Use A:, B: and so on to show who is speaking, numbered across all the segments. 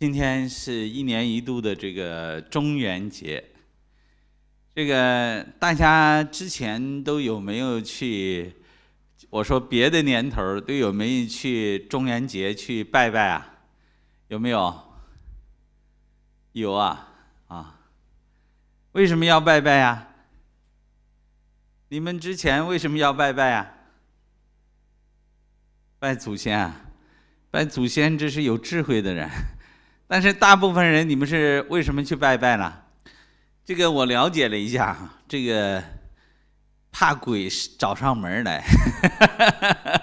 A: 今天是一年一度的这个中元节，这个大家之前都有没有去？我说别的年头都有没有去中元节去拜拜啊？有没有？有啊啊！为什么要拜拜呀？你们之前为什么要拜拜啊？拜祖先啊！拜祖先，这是有智慧的人。但是大部分人，你们是为什么去拜拜呢？这个我了解了一下，哈，这个怕鬼找上门来，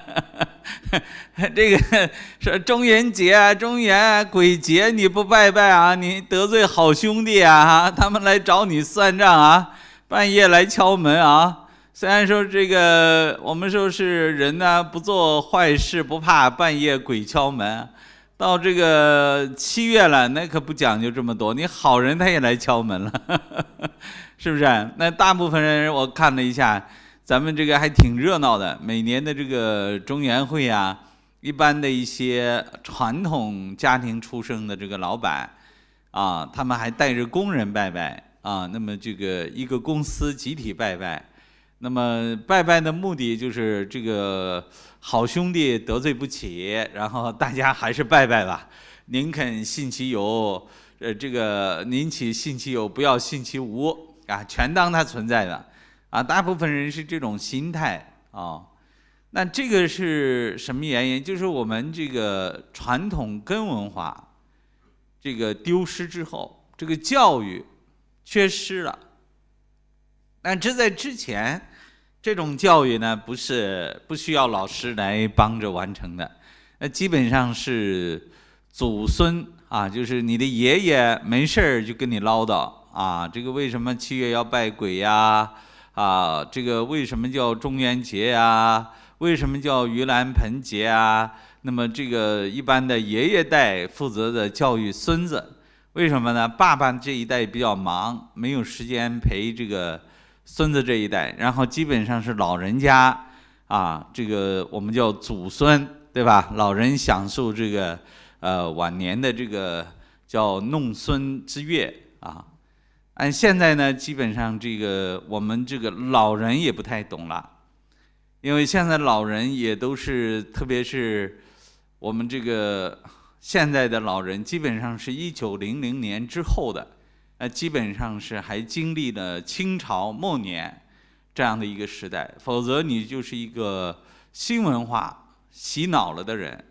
A: 这个说中元节、啊，中元鬼节，你不拜拜啊，你得罪好兄弟啊，他们来找你算账啊，半夜来敲门啊。虽然说这个我们说是人呢，不做坏事，不怕半夜鬼敲门。到这个七月了，那可不讲究这么多。你好人，他也来敲门了，是不是？那大部分人我看了一下，咱们这个还挺热闹的。每年的这个中元会啊，一般的一些传统家庭出生的这个老板，啊，他们还带着工人拜拜啊。那么这个一个公司集体拜拜，那么拜拜的目的就是这个。好兄弟得罪不起，然后大家还是拜拜吧。宁肯信其有，呃，这个宁起信其有，不要信其无啊，全当它存在的，啊，大部分人是这种心态啊。那这个是什么原因？就是我们这个传统根文化这个丢失之后，这个教育缺失了。那这在之前。这种教育呢，不是不需要老师来帮着完成的，那基本上是祖孙啊，就是你的爷爷没事儿就跟你唠叨啊，这个为什么七月要拜鬼呀？啊，这个为什么叫中元节呀？为什么叫盂兰盆节啊？那么这个一般的爷爷代负责的教育孙子，为什么呢？爸爸这一代比较忙，没有时间陪这个。孙子这一代，然后基本上是老人家啊，这个我们叫祖孙，对吧？老人享受这个呃晚年的这个叫弄孙之乐啊。按现在呢，基本上这个我们这个老人也不太懂了，因为现在老人也都是，特别是我们这个现在的老人，基本上是一九零零年之后的。呃，基本上是还经历了清朝末年这样的一个时代，否则你就是一个新文化洗脑了的人。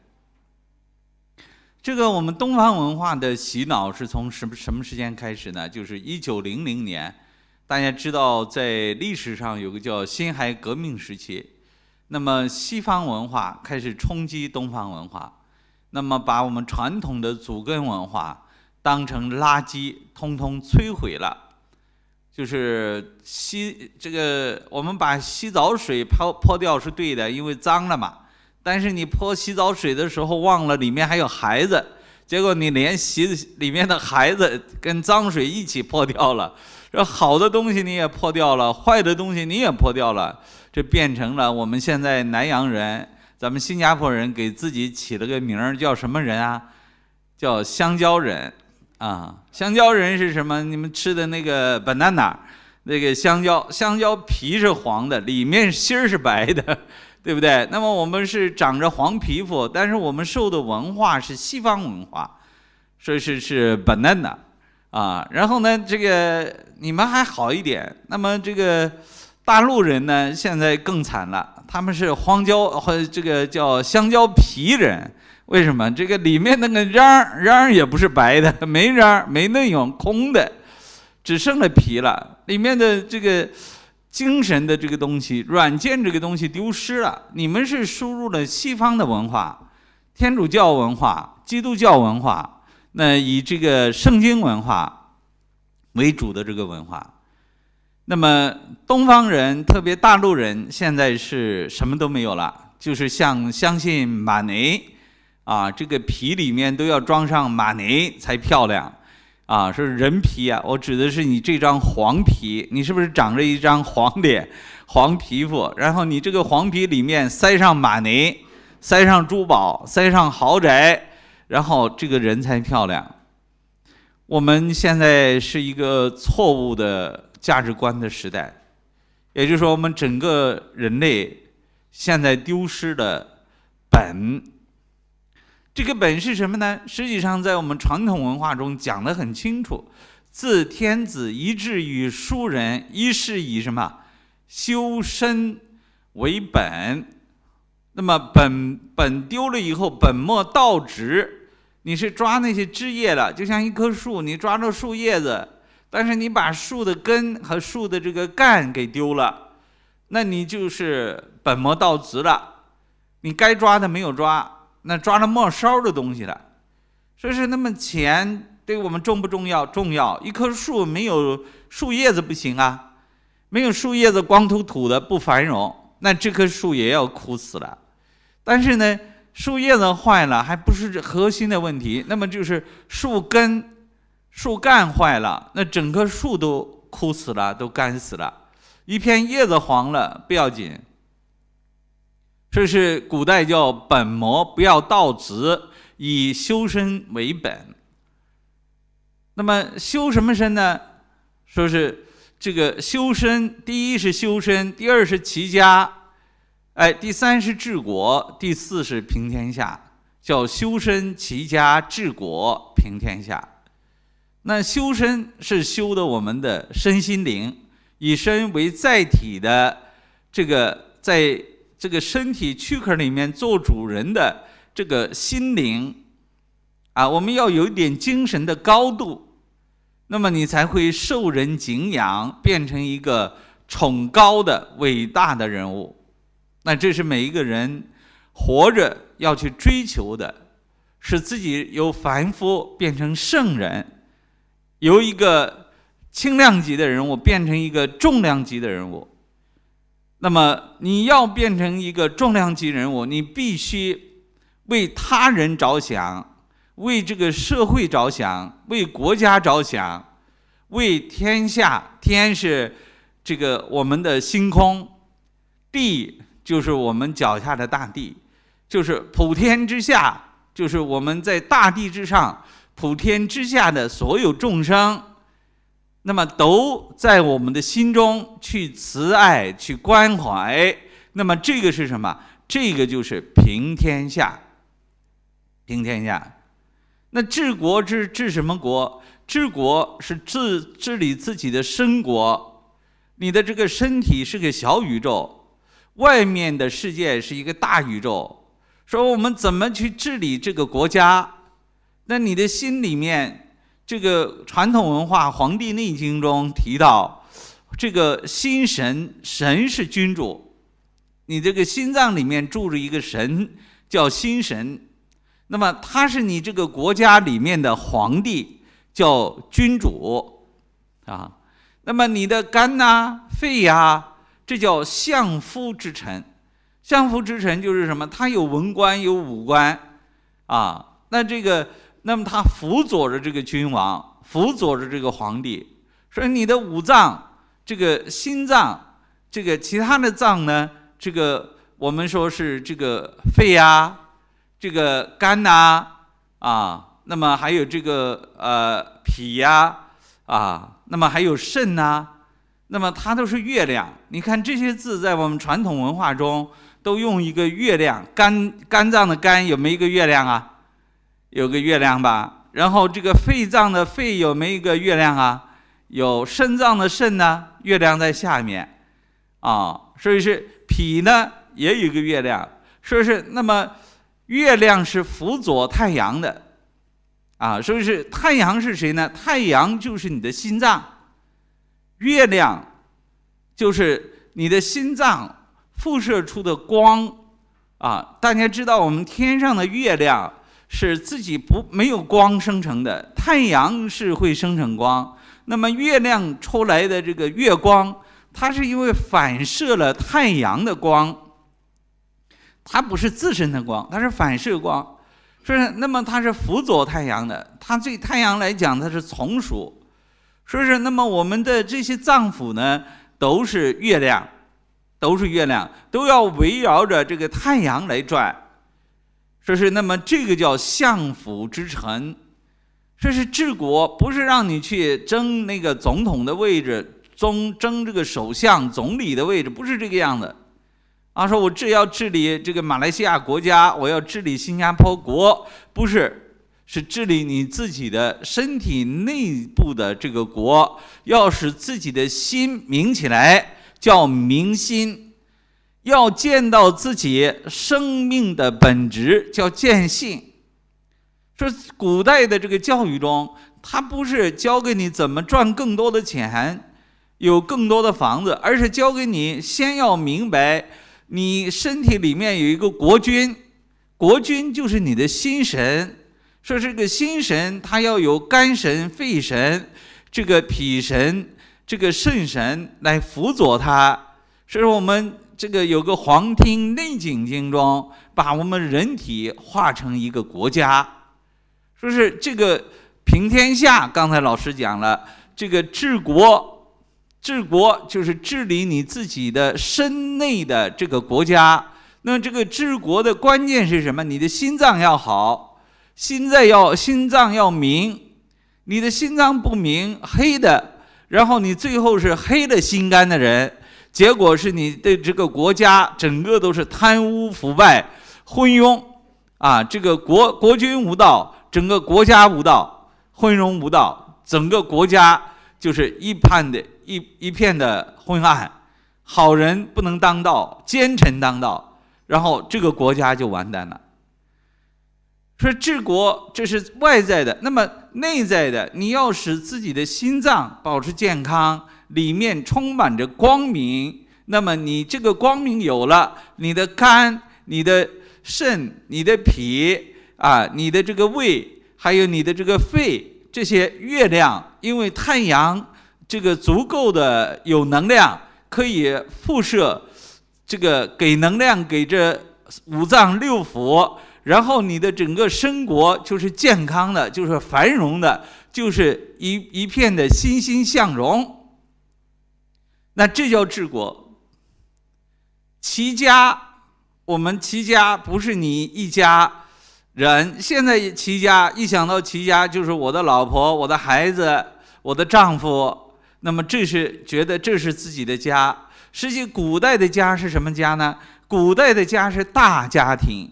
A: 这个我们东方文化的洗脑是从什么什么时间开始呢？就是一九零零年，大家知道，在历史上有个叫辛亥革命时期，那么西方文化开始冲击东方文化，那么把我们传统的祖根文化。当成垃圾，通通摧毁了。就是洗这个，我们把洗澡水泼泼掉是对的，因为脏了嘛。但是你泼洗澡水的时候忘了里面还有孩子，结果你连洗里面的孩子跟脏水一起泼掉了。这好的东西你也泼掉了，坏的东西你也泼掉了，这变成了我们现在南洋人，咱们新加坡人给自己起了个名儿叫什么人啊？叫香蕉人。啊，香蕉人是什么？你们吃的那个 banana，那个香蕉，香蕉皮是黄的，里面芯儿是白的，对不对？那么我们是长着黄皮肤，但是我们受的文化是西方文化，所以是是 banana 啊。然后呢，这个你们还好一点，那么这个大陆人呢，现在更惨了，他们是荒郊，和这个叫香蕉皮人。为什么这个里面那个瓤瓤也不是白的，没瓤没内容，空的，只剩了皮了。里面的这个精神的这个东西，软件这个东西丢失了。你们是输入了西方的文化，天主教文化、基督教文化，那以这个圣经文化为主的这个文化。那么东方人，特别大陆人，现在是什么都没有了，就是像相信马内。啊，这个皮里面都要装上马尼才漂亮，啊，说人皮啊，我指的是你这张黄皮，你是不是长着一张黄脸、黄皮肤？然后你这个黄皮里面塞上马尼，塞上珠宝，塞上豪宅，然后这个人才漂亮。我们现在是一个错误的价值观的时代，也就是说，我们整个人类现在丢失的本。这个本是什么呢？实际上，在我们传统文化中讲得很清楚，自天子以至于庶人，一是以什么？修身为本。那么本本丢了以后，本末倒置，你是抓那些枝叶了。就像一棵树，你抓着树叶子，但是你把树的根和树的这个干给丢了，那你就是本末倒置了。你该抓的没有抓。那抓着末梢的东西了，所以说，那么钱对我们重不重要？重要。一棵树没有树叶子不行啊，没有树叶子光秃秃的不繁荣，那这棵树也要枯死了。但是呢，树叶子坏了还不是核心的问题，那么就是树根、树干坏了，那整棵树都枯死了，都干死了。一片叶子黄了不要紧。说是古代叫本末，不要倒直，以修身为本。那么修什么身呢？说是这个修身，第一是修身，第二是齐家，哎，第三是治国，第四是平天下，叫修身齐家治国平天下。那修身是修的我们的身心灵，以身为载体的这个在。这个身体躯壳里面做主人的这个心灵啊，我们要有一点精神的高度，那么你才会受人敬仰，变成一个崇高的、伟大的人物。那这是每一个人活着要去追求的，使自己由凡夫变成圣人，由一个轻量级的人物变成一个重量级的人物。那么你要变成一个重量级人物，你必须为他人着想，为这个社会着想，为国家着想，为天下天是这个我们的星空，地就是我们脚下的大地，就是普天之下，就是我们在大地之上，普天之下的所有众生。那么都在我们的心中去慈爱去关怀，那么这个是什么？这个就是平天下。平天下，那治国治治什么国？治国是治治理自己的身国，你的这个身体是个小宇宙，外面的世界是一个大宇宙。说我们怎么去治理这个国家？那你的心里面。这个传统文化，《黄帝内经》中提到，这个心神神是君主，你这个心脏里面住着一个神叫心神，那么他是你这个国家里面的皇帝，叫君主啊。那么你的肝呐、肺呀，这叫相夫之臣。相夫之臣就是什么？他有文官，有武官啊。那这个。那么他辅佐着这个君王，辅佐着这个皇帝，所以你的五脏，这个心脏，这个其他的脏呢，这个我们说是这个肺呀，这个肝呐，啊，那么还有这个呃脾呀，啊，那么还有肾呐，那么它都是月亮。你看这些字在我们传统文化中都用一个月亮，肝肝脏的肝有没有一个月亮啊？有个月亮吧，然后这个肺脏的肺有没有一个月亮啊？有肾脏的肾呢，月亮在下面，啊，所以是脾呢也有一个月亮，所以是那么月亮是辅佐太阳的，啊，所以是太阳是谁呢？太阳就是你的心脏，月亮就是你的心脏辐射出的光，啊，大家知道我们天上的月亮。是自己不没有光生成的，太阳是会生成光，那么月亮出来的这个月光，它是因为反射了太阳的光，它不是自身的光，它是反射光，所是那么它是辅佐太阳的，它对太阳来讲它是从属，说是那么我们的这些脏腑呢，都是月亮，都是月亮，都要围绕着这个太阳来转。说是那么这个叫相辅之臣，说是治国不是让你去争那个总统的位置，争争这个首相总理的位置，不是这个样子。他说我治要治理这个马来西亚国家，我要治理新加坡国，不是是治理你自己的身体内部的这个国，要使自己的心明起来，叫明心。要见到自己生命的本质，叫见性。说古代的这个教育中，他不是教给你怎么赚更多的钱，有更多的房子，而是教给你先要明白，你身体里面有一个国君，国君就是你的心神。说这个心神，它要有肝神、肺神、这个脾神、这个肾神来辅佐它。所以说我们。这个有个黄庭内景经中，把我们人体化成一个国家，说是这个平天下。刚才老师讲了，这个治国，治国就是治理你自己的身内的这个国家。那这个治国的关键是什么？你的心脏要好，心在要心脏要明。你的心脏不明，黑的，然后你最后是黑了心肝的人。结果是你对这个国家整个都是贪污腐败、昏庸啊！这个国国君无道，整个国家无道，昏庸无道，整个国家就是一派的一一片的昏暗，好人不能当道，奸臣当道，然后这个国家就完蛋了。说治国这是外在的，那么内在的，你要使自己的心脏保持健康。里面充满着光明，那么你这个光明有了，你的肝、你的肾、你的脾啊，你的这个胃，还有你的这个肺，这些月亮，因为太阳这个足够的有能量，可以辐射这个给能量给这五脏六腑，然后你的整个生活就是健康的，就是繁荣的，就是一一片的欣欣向荣。那这叫治国。齐家，我们齐家不是你一家人。现在齐家一想到齐家，就是我的老婆、我的孩子、我的丈夫。那么这是觉得这是自己的家。实际古代的家是什么家呢？古代的家是大家庭，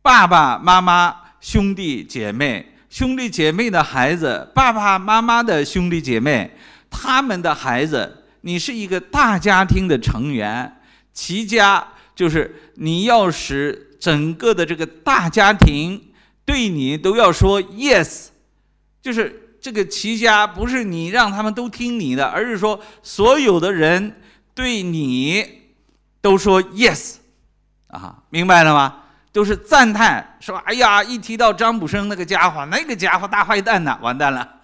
A: 爸爸妈妈、兄弟姐妹、兄弟姐妹的孩子、爸爸妈妈的兄弟姐妹他们的孩子。你是一个大家庭的成员，齐家就是你要使整个的这个大家庭对你都要说 yes，就是这个齐家不是你让他们都听你的，而是说所有的人对你都说 yes，啊，明白了吗？都是赞叹，说哎呀，一提到张卜生那个家伙，那个家伙大坏蛋呐，完蛋了，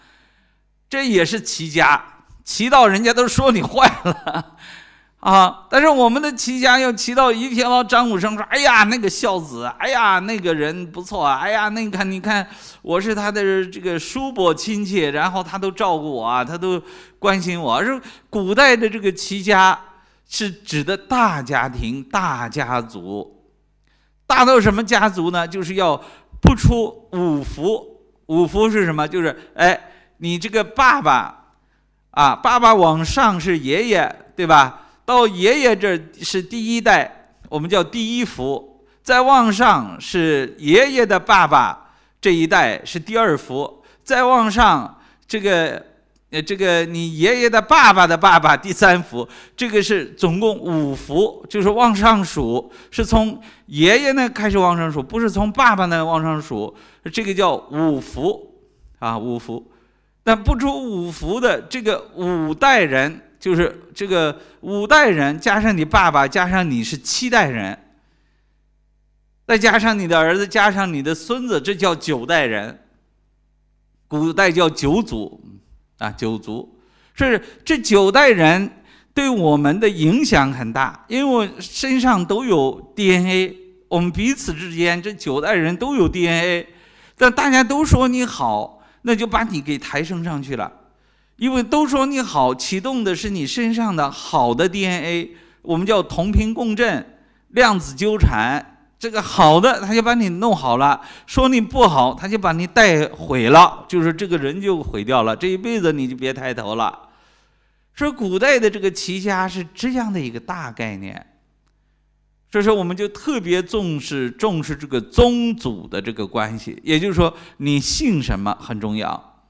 A: 这也是齐家。骑到人家都说你坏了，啊！但是我们的齐家又骑到于天牢张武生说：“哎呀，那个孝子，哎呀，那个人不错啊！哎呀，那个你看，你看，我是他的这个叔伯亲戚，然后他都照顾我啊，他都关心我。是古代的这个齐家，是指的大家庭、大家族，大到什么家族呢？就是要不出五福。五福是什么？就是哎，你这个爸爸。”啊，爸爸往上是爷爷，对吧？到爷爷这是第一代，我们叫第一福。再往上是爷爷的爸爸，这一代是第二福。再往上，这个，呃，这个你爷爷的爸爸的爸爸，第三福。这个是总共五福，就是往上数，是从爷爷那开始往上数，不是从爸爸那往上数。这个叫五福，啊，五福。但不出五福的这个五代人，就是这个五代人加上你爸爸，加上你是七代人，再加上你的儿子，加上你的孙子，这叫九代人。古代叫九族，啊，九族，是这九代人对我们的影响很大，因为我身上都有 DNA，我们彼此之间这九代人都有 DNA，但大家都说你好。那就把你给抬升上去了，因为都说你好，启动的是你身上的好的 DNA，我们叫同频共振、量子纠缠，这个好的他就把你弄好了；说你不好，他就把你带毁了，就是这个人就毁掉了，这一辈子你就别抬头了。说古代的这个齐家是这样的一个大概念。所以说，我们就特别重视重视这个宗祖的这个关系。也就是说，你姓什么很重要，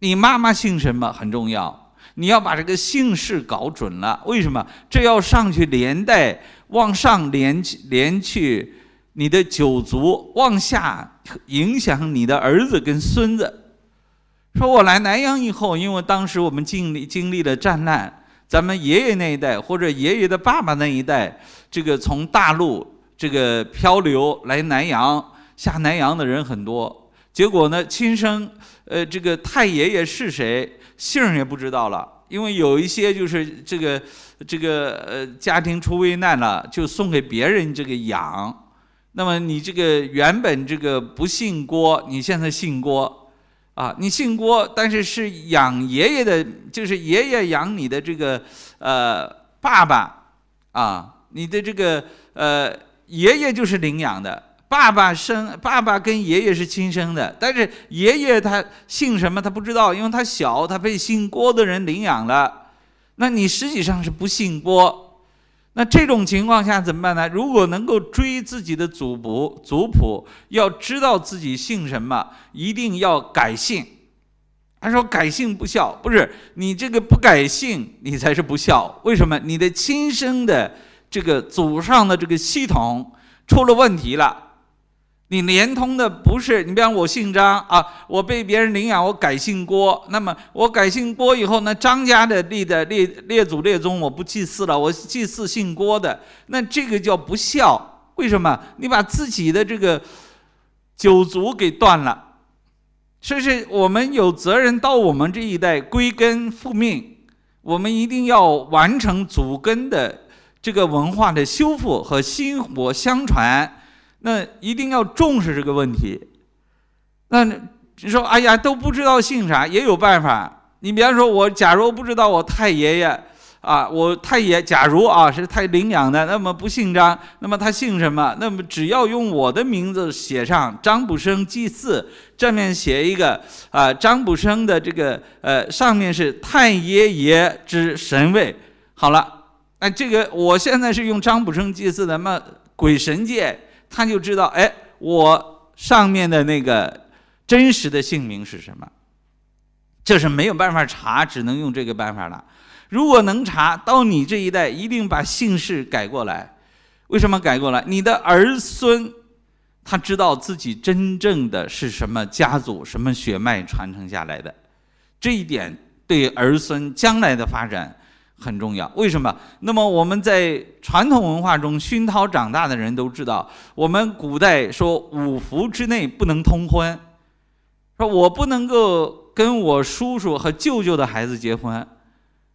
A: 你妈妈姓什么很重要。你要把这个姓氏搞准了，为什么？这要上去连带往上连去连去，你的九族往下影响你的儿子跟孙子。说我来南阳以后，因为当时我们经历经历了战乱。咱们爷爷那一代，或者爷爷的爸爸那一代，这个从大陆这个漂流来南洋、下南洋的人很多。结果呢，亲生，呃，这个太爷爷是谁，姓儿也不知道了。因为有一些就是这个，这个呃，家庭出危难了，就送给别人这个养。那么你这个原本这个不姓郭，你现在姓郭。啊，你姓郭，但是是养爷爷的，就是爷爷养你的这个，呃，爸爸啊，你的这个呃，爷爷就是领养的，爸爸生，爸爸跟爷爷是亲生的，但是爷爷他姓什么他不知道，因为他小，他被姓郭的人领养了，那你实际上是不姓郭。那这种情况下怎么办呢？如果能够追自己的祖谱，族谱要知道自己姓什么，一定要改姓。他说改姓不孝，不是你这个不改姓，你才是不孝。为什么？你的亲生的这个祖上的这个系统出了问题了。你连通的不是你，比方我姓张啊，我被别人领养，我改姓郭。那么我改姓郭以后呢，张家的立的列列祖列宗我不祭祀了，我祭祀姓郭的。那这个叫不孝，为什么？你把自己的这个九族给断了。所以我们有责任到我们这一代归根复命，我们一定要完成祖根的这个文化的修复和薪火相传。那一定要重视这个问题。那你说哎呀都不知道姓啥也有办法。你比方说我假如不知道我太爷爷啊，我太爷假如啊是太领养的，那么不姓张，那么他姓什么？那么只要用我的名字写上张卜生祭祀，正面写一个啊张卜生的这个呃上面是太爷爷之神位。好了，那这个我现在是用张卜生祭祀的那鬼神界。他就知道，哎，我上面的那个真实的姓名是什么？这是没有办法查，只能用这个办法了。如果能查到你这一代，一定把姓氏改过来。为什么改过来？你的儿孙他知道自己真正的是什么家族、什么血脉传承下来的，这一点对儿孙将来的发展。很重要，为什么？那么我们在传统文化中熏陶长大的人都知道，我们古代说五福之内不能通婚，说我不能够跟我叔叔和舅舅的孩子结婚，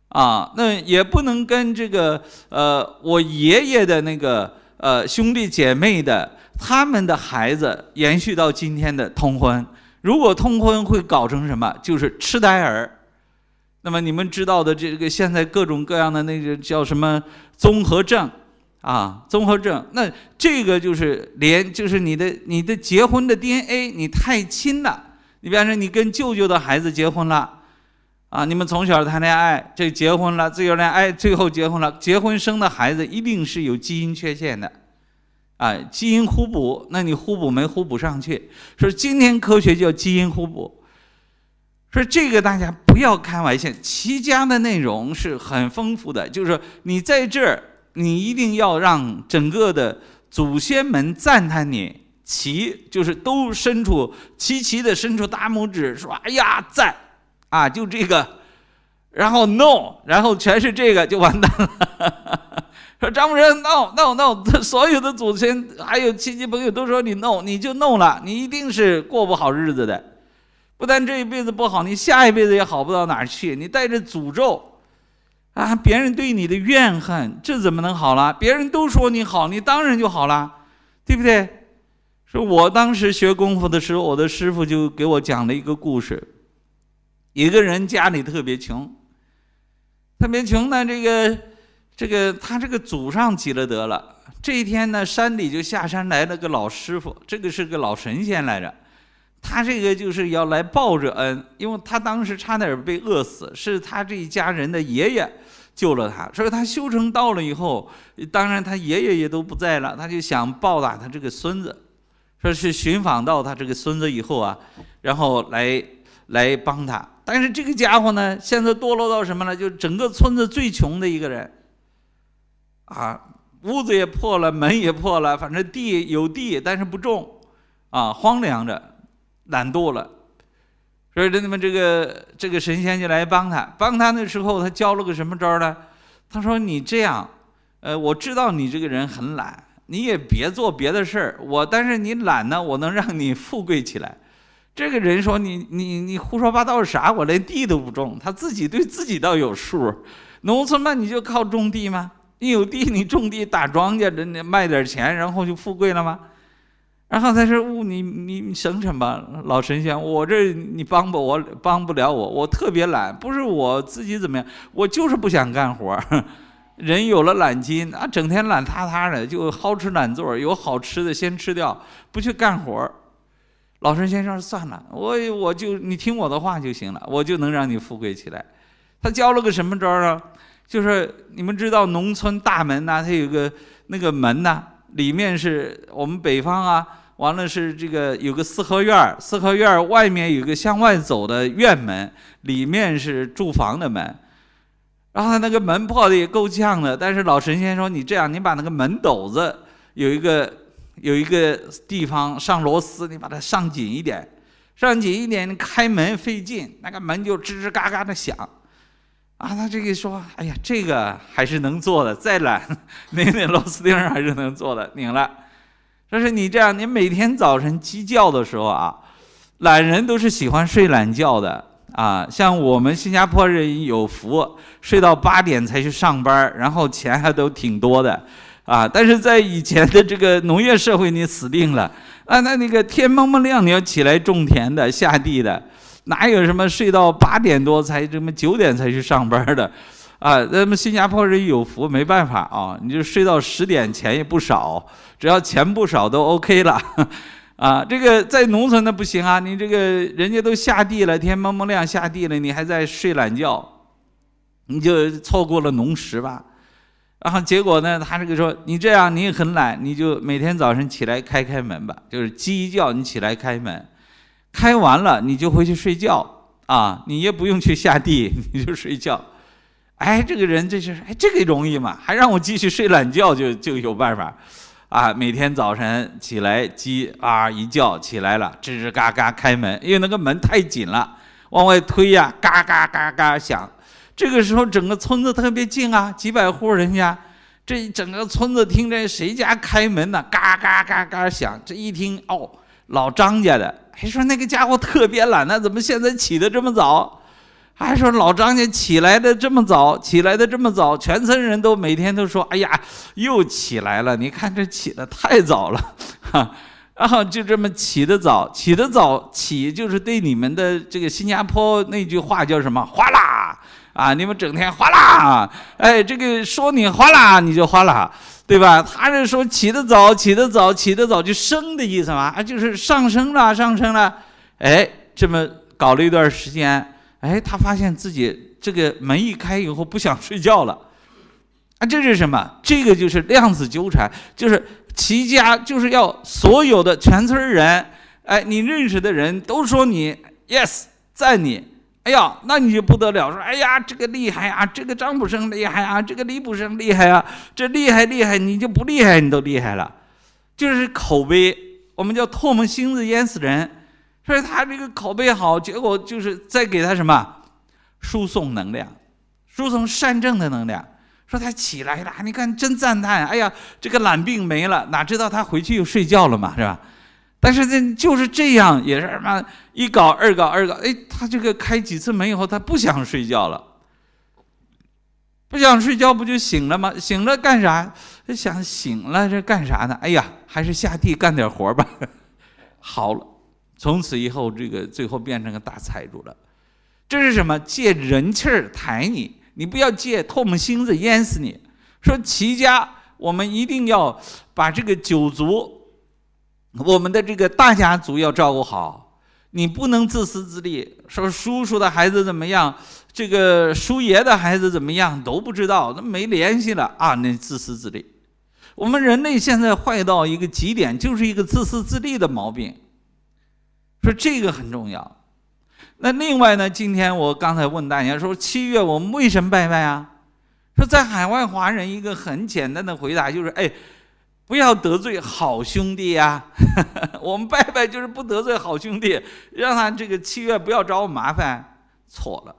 A: 啊，那也不能跟这个呃我爷爷的那个呃兄弟姐妹的他们的孩子延续到今天的通婚，如果通婚会搞成什么？就是痴呆儿。那么你们知道的这个现在各种各样的那个叫什么综合症啊？综合症那这个就是连就是你的你的结婚的 DNA 你太亲了。你比方说你跟舅舅的孩子结婚了，啊，你们从小谈恋爱这结婚了，自由恋爱最后结婚了，结婚生的孩子一定是有基因缺陷的，啊，基因互补，那你互补没互补上去，所以今天科学叫基因互补。说这个大家不要开玩笑，齐家的内容是很丰富的。就是你在这儿，你一定要让整个的祖先们赞叹你，齐就是都伸出齐齐的伸出大拇指，说哎呀赞啊，就这个，然后 no，然后全是这个就完蛋了。说张夫人 no no no，所有的祖先还有亲戚朋友都说你 no，你就 no 了，你一定是过不好日子的。不但这一辈子不好，你下一辈子也好不到哪儿去。你带着诅咒，啊，别人对你的怨恨，这怎么能好了？别人都说你好，你当然就好了，对不对？说我当时学功夫的时候，我的师傅就给我讲了一个故事：一个人家里特别穷，特别穷。呢，这个这个他这个祖上积了德了。这一天呢，山里就下山来了个老师傅，这个是个老神仙来着。他这个就是要来报着恩，因为他当时差点被饿死，是他这一家人的爷爷救了他。所以，他修成道了以后，当然他爷爷也都不在了，他就想报答他这个孙子。说是寻访到他这个孙子以后啊，然后来来帮他。但是这个家伙呢，现在堕落到什么了？就整个村子最穷的一个人，啊，屋子也破了，门也破了，反正地有地，但是不种，啊，荒凉着。懒惰了，所以这那么这个这个神仙就来帮他，帮他那时候他教了个什么招儿呢？他说：“你这样，呃，我知道你这个人很懒，你也别做别的事儿。我但是你懒呢，我能让你富贵起来。”这个人说：“你你你胡说八道啥？我连地都不种，他自己对自己倒有数。农村嘛，你就靠种地吗？你有地，你种地打庄稼，这卖点钱，然后就富贵了吗？”然后他说：“呜，你你省省吧，老神仙，我这你帮吧，我帮不了我，我特别懒，不是我自己怎么样，我就是不想干活儿。人有了懒筋啊，整天懒塌塌的，就好吃懒做，有好吃的先吃掉，不去干活儿。老神仙说算了，我我就你听我的话就行了，我就能让你富贵起来。他教了个什么招儿啊？就是你们知道农村大门呐，它有个那个门呐，里面是我们北方啊。”完了是这个有个四合院儿，四合院儿外面有个向外走的院门，里面是住房的门，然后那个门破的也够呛的。但是老神仙说你这样，你把那个门斗子有一个有一个地方上螺丝，你把它上紧一点，上紧一点，你开门费劲，那个门就吱吱嘎嘎的响。啊，他这个说，哎呀，这个还是能做的，再懒拧 那螺丝钉还是能做的，拧了。就是你这样，你每天早晨鸡叫的时候啊，懒人都是喜欢睡懒觉的啊。像我们新加坡人有福，睡到八点才去上班，然后钱还都挺多的啊。但是在以前的这个农业社会，你死定了啊！那那个天蒙蒙亮，你要起来种田的、下地的，哪有什么睡到八点多才什么九点才去上班的？啊，那么新加坡人有福，没办法啊，你就睡到十点，钱也不少，只要钱不少都 OK 了，啊，这个在农村那不行啊，你这个人家都下地了，天蒙蒙亮下地了，你还在睡懒觉，你就错过了农时吧。然后结果呢，他这个说你这样你也很懒，你就每天早晨起来开开门吧，就是鸡一叫你起来开门，开完了你就回去睡觉啊，你也不用去下地，你就睡觉。哎，这个人这是哎，这个容易嘛？还让我继续睡懒觉，就就有办法，啊，每天早晨起来鸡啊一叫起来了，吱吱嘎嘎开门，因为那个门太紧了，往外推呀，嘎嘎嘎嘎响。这个时候整个村子特别静啊，几百户人家，这整个村子听着谁家开门呢？嘎嘎嘎嘎响，这一听哦，老张家的，还说那个家伙特别懒呢，怎么现在起得这么早？还说老张家起来的这么早，起来的这么早，全村人都每天都说：“哎呀，又起来了！”你看这起得太早了，哈。然后就这么起得早，起得早，起就是对你们的这个新加坡那句话叫什么？哗啦啊！你们整天哗啦，哎，这个说你哗啦你就哗啦，对吧？他是说起得早，起得早，起得早就升的意思嘛，啊，就是上升了，上升了。哎，这么搞了一段时间。哎，他发现自己这个门一开以后不想睡觉了，啊，这是什么？这个就是量子纠缠，就是齐家就是要所有的全村人，哎，你认识的人都说你 yes 赞你，哎呀，那你就不得了，说哎呀这个厉害呀，这个张卜生厉害啊，这个李卜生厉害啊，这厉害厉害，你就不厉害你都厉害了，就是口碑，我们叫唾沫星子淹死人。说他这个口碑好，结果就是再给他什么输送能量，输送善正的能量。说他起来了，你看真赞叹。哎呀，这个懒病没了，哪知道他回去又睡觉了嘛，是吧？但是这就是这样，也是么一搞二搞二搞。哎，他这个开几次门以后，他不想睡觉了，不想睡觉不就醒了吗？醒了干啥？想醒了这干啥呢？哎呀，还是下地干点活吧。好了。从此以后，这个最后变成个大财主了。这是什么？借人气儿抬你，你不要借唾沫星子淹死你。说齐家，我们一定要把这个九族，我们的这个大家族要照顾好。你不能自私自利。说叔叔的孩子怎么样？这个叔爷的孩子怎么样？都不知道，那没联系了啊！那自私自利。我们人类现在坏到一个极点，就是一个自私自利的毛病。说这个很重要，那另外呢？今天我刚才问大家说，七月我们为什么拜拜啊？说在海外华人一个很简单的回答就是：哎，不要得罪好兄弟呀。我们拜拜就是不得罪好兄弟，让他这个七月不要找我麻烦。错了，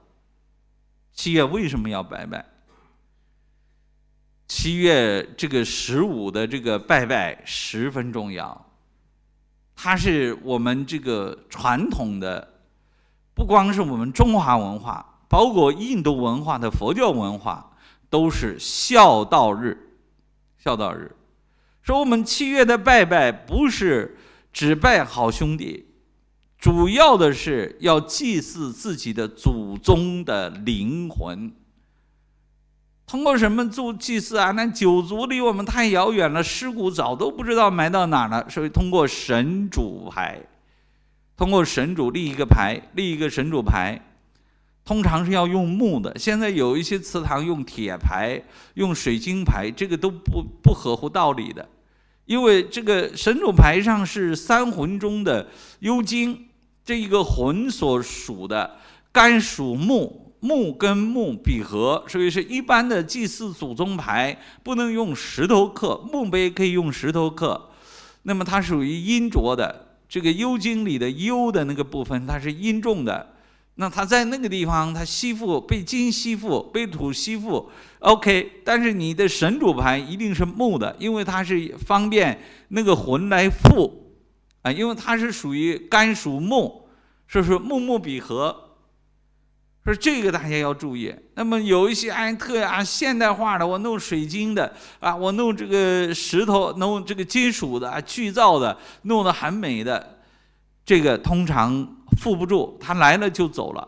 A: 七月为什么要拜拜？七月这个十五的这个拜拜十分重要。它是我们这个传统的，不光是我们中华文化，包括印度文化的佛教文化，都是孝道日。孝道日，说我们七月的拜拜不是只拜好兄弟，主要的是要祭祀自己的祖宗的灵魂。通过什么做祭祀啊？那九族离我们太遥远了，尸骨早都不知道埋到哪了。所以通过神主牌，通过神主立一个牌，立一个神主牌，通常是要用木的。现在有一些祠堂用铁牌、用水晶牌，这个都不不合乎道理的，因为这个神主牌上是三魂中的幽精，这一个魂所属的肝属木。木跟木比合，所以是一般的祭祀祖宗牌不能用石头刻，墓碑可以用石头刻。那么它属于阴浊的，这个幽精里的幽的那个部分它是阴重的。那它在那个地方，它吸附被金吸附，被土吸附。OK，但是你的神主牌一定是木的，因为它是方便那个魂来附啊，因为它是属于干属木，所以说木木比合。说这个大家要注意，那么有一些安特呀，现代化的，我弄水晶的啊，我弄这个石头，弄这个金属的啊，巨造的，弄得很美的，这个通常付不住，他来了就走了。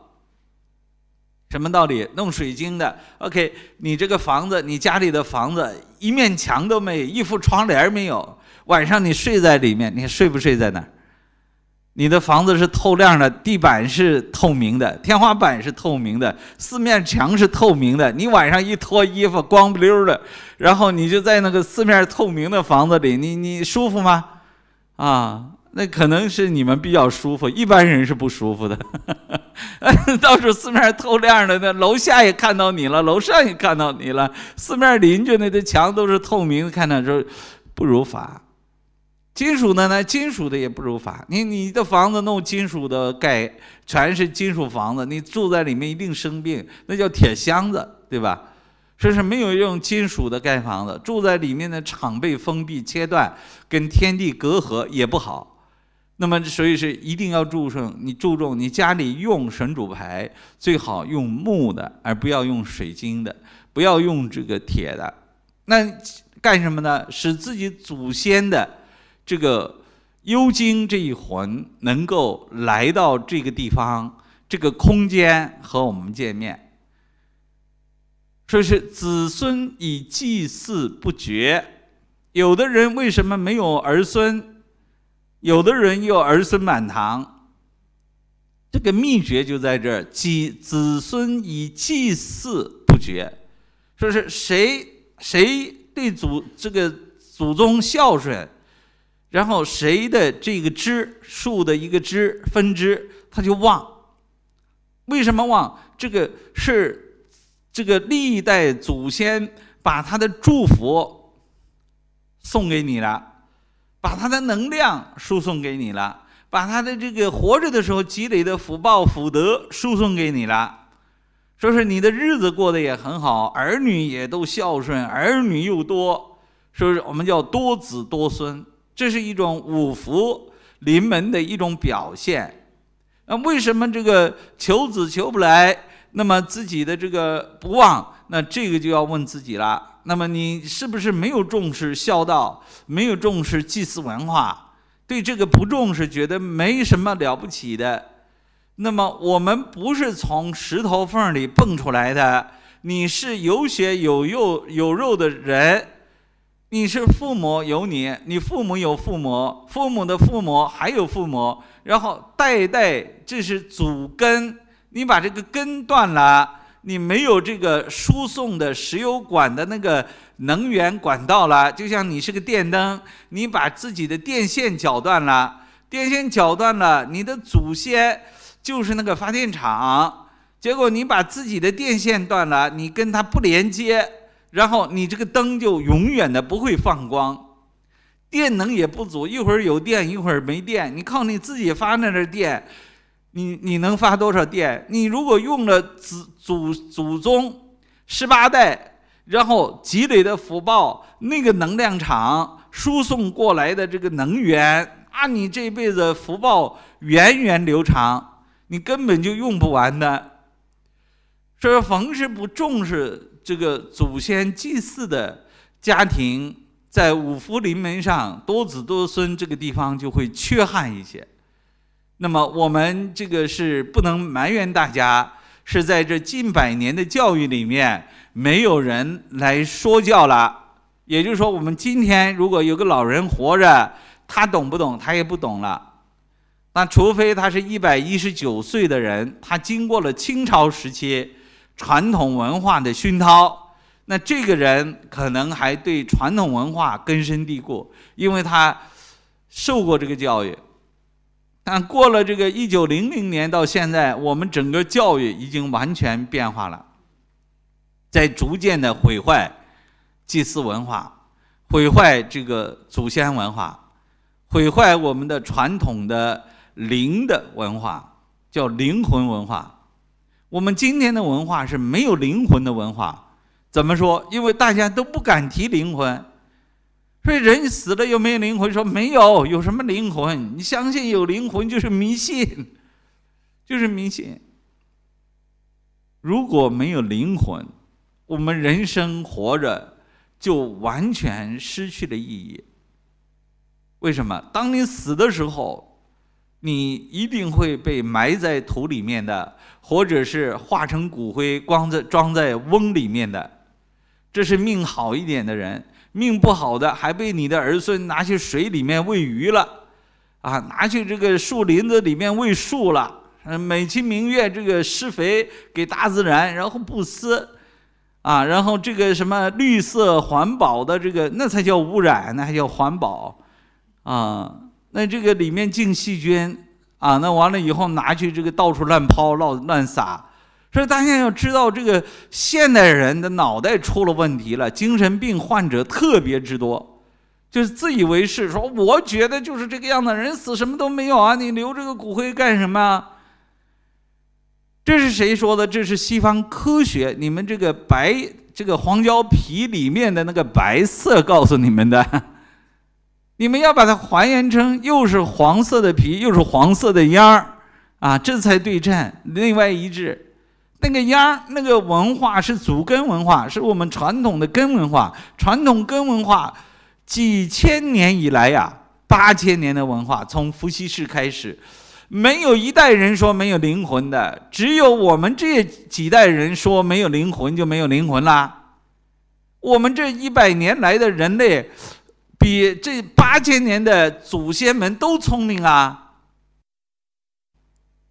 A: 什么道理？弄水晶的，OK，你这个房子，你家里的房子，一面墙都没有，一副窗帘没有，晚上你睡在里面，你睡不睡在那儿？你的房子是透亮的，地板是透明的，天花板是透明的，四面墙是透明的。你晚上一脱衣服，光不溜儿的，然后你就在那个四面透明的房子里，你你舒服吗？啊，那可能是你们比较舒服，一般人是不舒服的。到处四面透亮的，那楼下也看到你了，楼上也看到你了，四面邻居那的墙都是透明看到就不如法。金属的呢？金属的也不如法。你你的房子弄金属的盖，全是金属房子，你住在里面一定生病，那叫铁箱子，对吧？说是没有用金属的盖房子，住在里面的厂被封闭切断，跟天地隔阂也不好。那么所以是一定要注重你注重你家里用神主牌，最好用木的，而不要用水晶的，不要用这个铁的。那干什么呢？使自己祖先的。这个幽精这一魂能够来到这个地方、这个空间和我们见面，说是子孙以祭祀不绝。有的人为什么没有儿孙？有的人有儿孙满堂，这个秘诀就在这儿：祭子孙以祭祀不绝。说是谁谁对祖这个祖宗孝顺。然后谁的这个枝树的一个枝分支，他就旺。为什么旺？这个是这个历代祖先把他的祝福送给你了，把他的能量输送给你了，把他的这个活着的时候积累的福报、福德输送给你了。说是你的日子过得也很好，儿女也都孝顺，儿女又多，说是？我们叫多子多孙。这是一种五福临门的一种表现。那为什么这个求子求不来？那么自己的这个不旺，那这个就要问自己了。那么你是不是没有重视孝道？没有重视祭祀文化？对这个不重视，觉得没什么了不起的？那么我们不是从石头缝里蹦出来的，你是有血有肉有肉的人。你是父母有你，你父母有父母，父母的父母还有父母，然后代代这是祖根。你把这个根断了，你没有这个输送的石油管的那个能源管道了。就像你是个电灯，你把自己的电线绞断了，电线绞断了，你的祖先就是那个发电厂，结果你把自己的电线断了，你跟它不连接。然后你这个灯就永远的不会放光，电能也不足，一会儿有电，一会儿没电。你靠你自己发那点电，你你能发多少电？你如果用了祖祖祖宗十八代，然后积累的福报那个能量场输送过来的这个能源啊，你这辈子福报源远流长，你根本就用不完的。所以，逢是不重视。这个祖先祭祀的家庭，在五福临门上多子多孙这个地方就会缺憾一些。那么我们这个是不能埋怨大家，是在这近百年的教育里面，没有人来说教了。也就是说，我们今天如果有个老人活着，他懂不懂？他也不懂了。那除非他是一百一十九岁的人，他经过了清朝时期。传统文化的熏陶，那这个人可能还对传统文化根深蒂固，因为他受过这个教育。但过了这个一九零零年到现在，我们整个教育已经完全变化了，在逐渐的毁坏祭祀文化，毁坏这个祖先文化，毁坏我们的传统的灵的文化，叫灵魂文化。我们今天的文化是没有灵魂的文化，怎么说？因为大家都不敢提灵魂，所以人死了又没有灵魂，说没有有什么灵魂？你相信有灵魂就是迷信，就是迷信。如果没有灵魂，我们人生活着就完全失去了意义。为什么？当你死的时候。你一定会被埋在土里面的，或者是化成骨灰，光在装在瓮里面的，这是命好一点的人。命不好的，还被你的儿孙拿去水里面喂鱼了，啊，拿去这个树林子里面喂树了，美其名曰这个施肥给大自然，然后不思，啊，然后这个什么绿色环保的这个，那才叫污染，那还叫环保，啊。那这个里面进细菌啊，那完了以后拿去这个到处乱抛、乱乱撒，所以大家要知道，这个现代人的脑袋出了问题了，精神病患者特别之多，就是自以为是，说我觉得就是这个样子，人死什么都没有啊，你留这个骨灰干什么？这是谁说的？这是西方科学，你们这个白这个黄椒皮里面的那个白色告诉你们的。你们要把它还原成，又是黄色的皮，又是黄色的烟儿，啊，这才对称，内外一致。那个烟儿，那个文化是祖根文化，是我们传统的根文化。传统根文化几千年以来呀，八千年的文化，从伏羲氏开始，没有一代人说没有灵魂的，只有我们这几代人说没有灵魂就没有灵魂啦。我们这一百年来的人类。比这八千年的祖先们都聪明啊！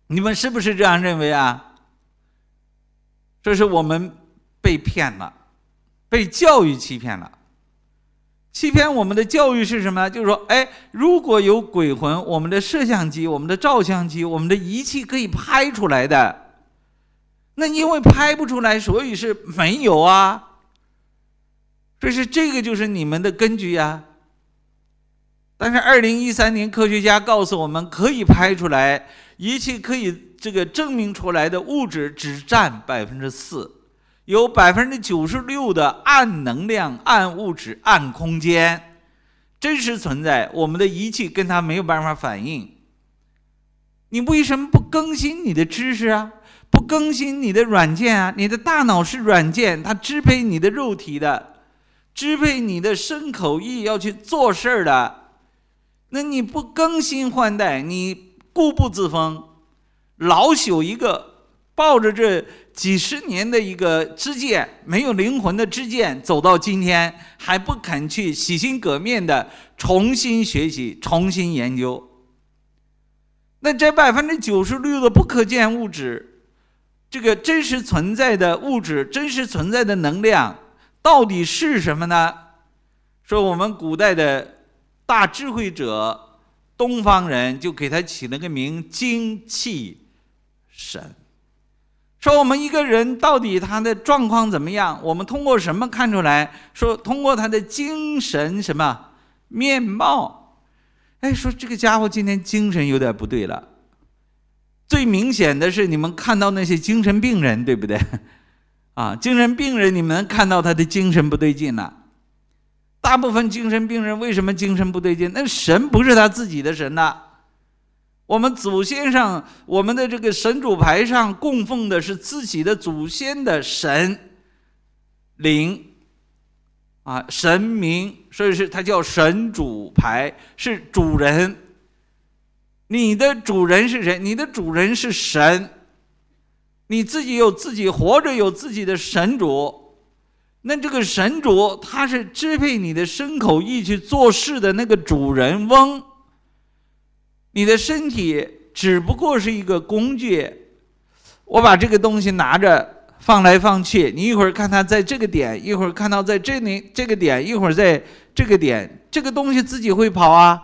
A: 你们是不是这样认为啊？这是我们被骗了，被教育欺骗了。欺骗我们的教育是什么？就是说，哎，如果有鬼魂，我们的摄像机、我们的照相机、我们的仪器可以拍出来的，那因为拍不出来，所以是没有啊。所以这个就是你们的根据呀。但是，二零一三年，科学家告诉我们可以拍出来，仪器可以这个证明出来的物质只占百分之四，有百分之九十六的暗能量、暗物质、暗空间真实存在。我们的仪器跟它没有办法反应。你为什么不更新你的知识啊？不更新你的软件啊？你的大脑是软件，它支配你的肉体的，支配你的身口意要去做事儿的。那你不更新换代，你固步自封，老朽一个抱着这几十年的一个知见，没有灵魂的知见，走到今天还不肯去洗心革面的重新学习、重新研究。那这百分之九十六的不可见物质，这个真实存在的物质、真实存在的能量，到底是什么呢？说我们古代的。大智慧者，东方人就给他起了个名“精气神”，说我们一个人到底他的状况怎么样，我们通过什么看出来？说通过他的精神什么面貌？哎，说这个家伙今天精神有点不对了。最明显的是你们看到那些精神病人，对不对？啊，精神病人你们能看到他的精神不对劲了。大部分精神病人为什么精神不对劲？那神不是他自己的神呐。我们祖先上，我们的这个神主牌上供奉的是自己的祖先的神灵啊，神明，所以是它叫神主牌，是主人。你的主人是谁？你的主人是神。你自己有自己活着有自己的神主。那这个神主，他是支配你的身口意去做事的那个主人翁。你的身体只不过是一个工具，我把这个东西拿着放来放去，你一会儿看它在这个点，一会儿看到在这里这个点，一会儿在这个点，这个东西自己会跑啊？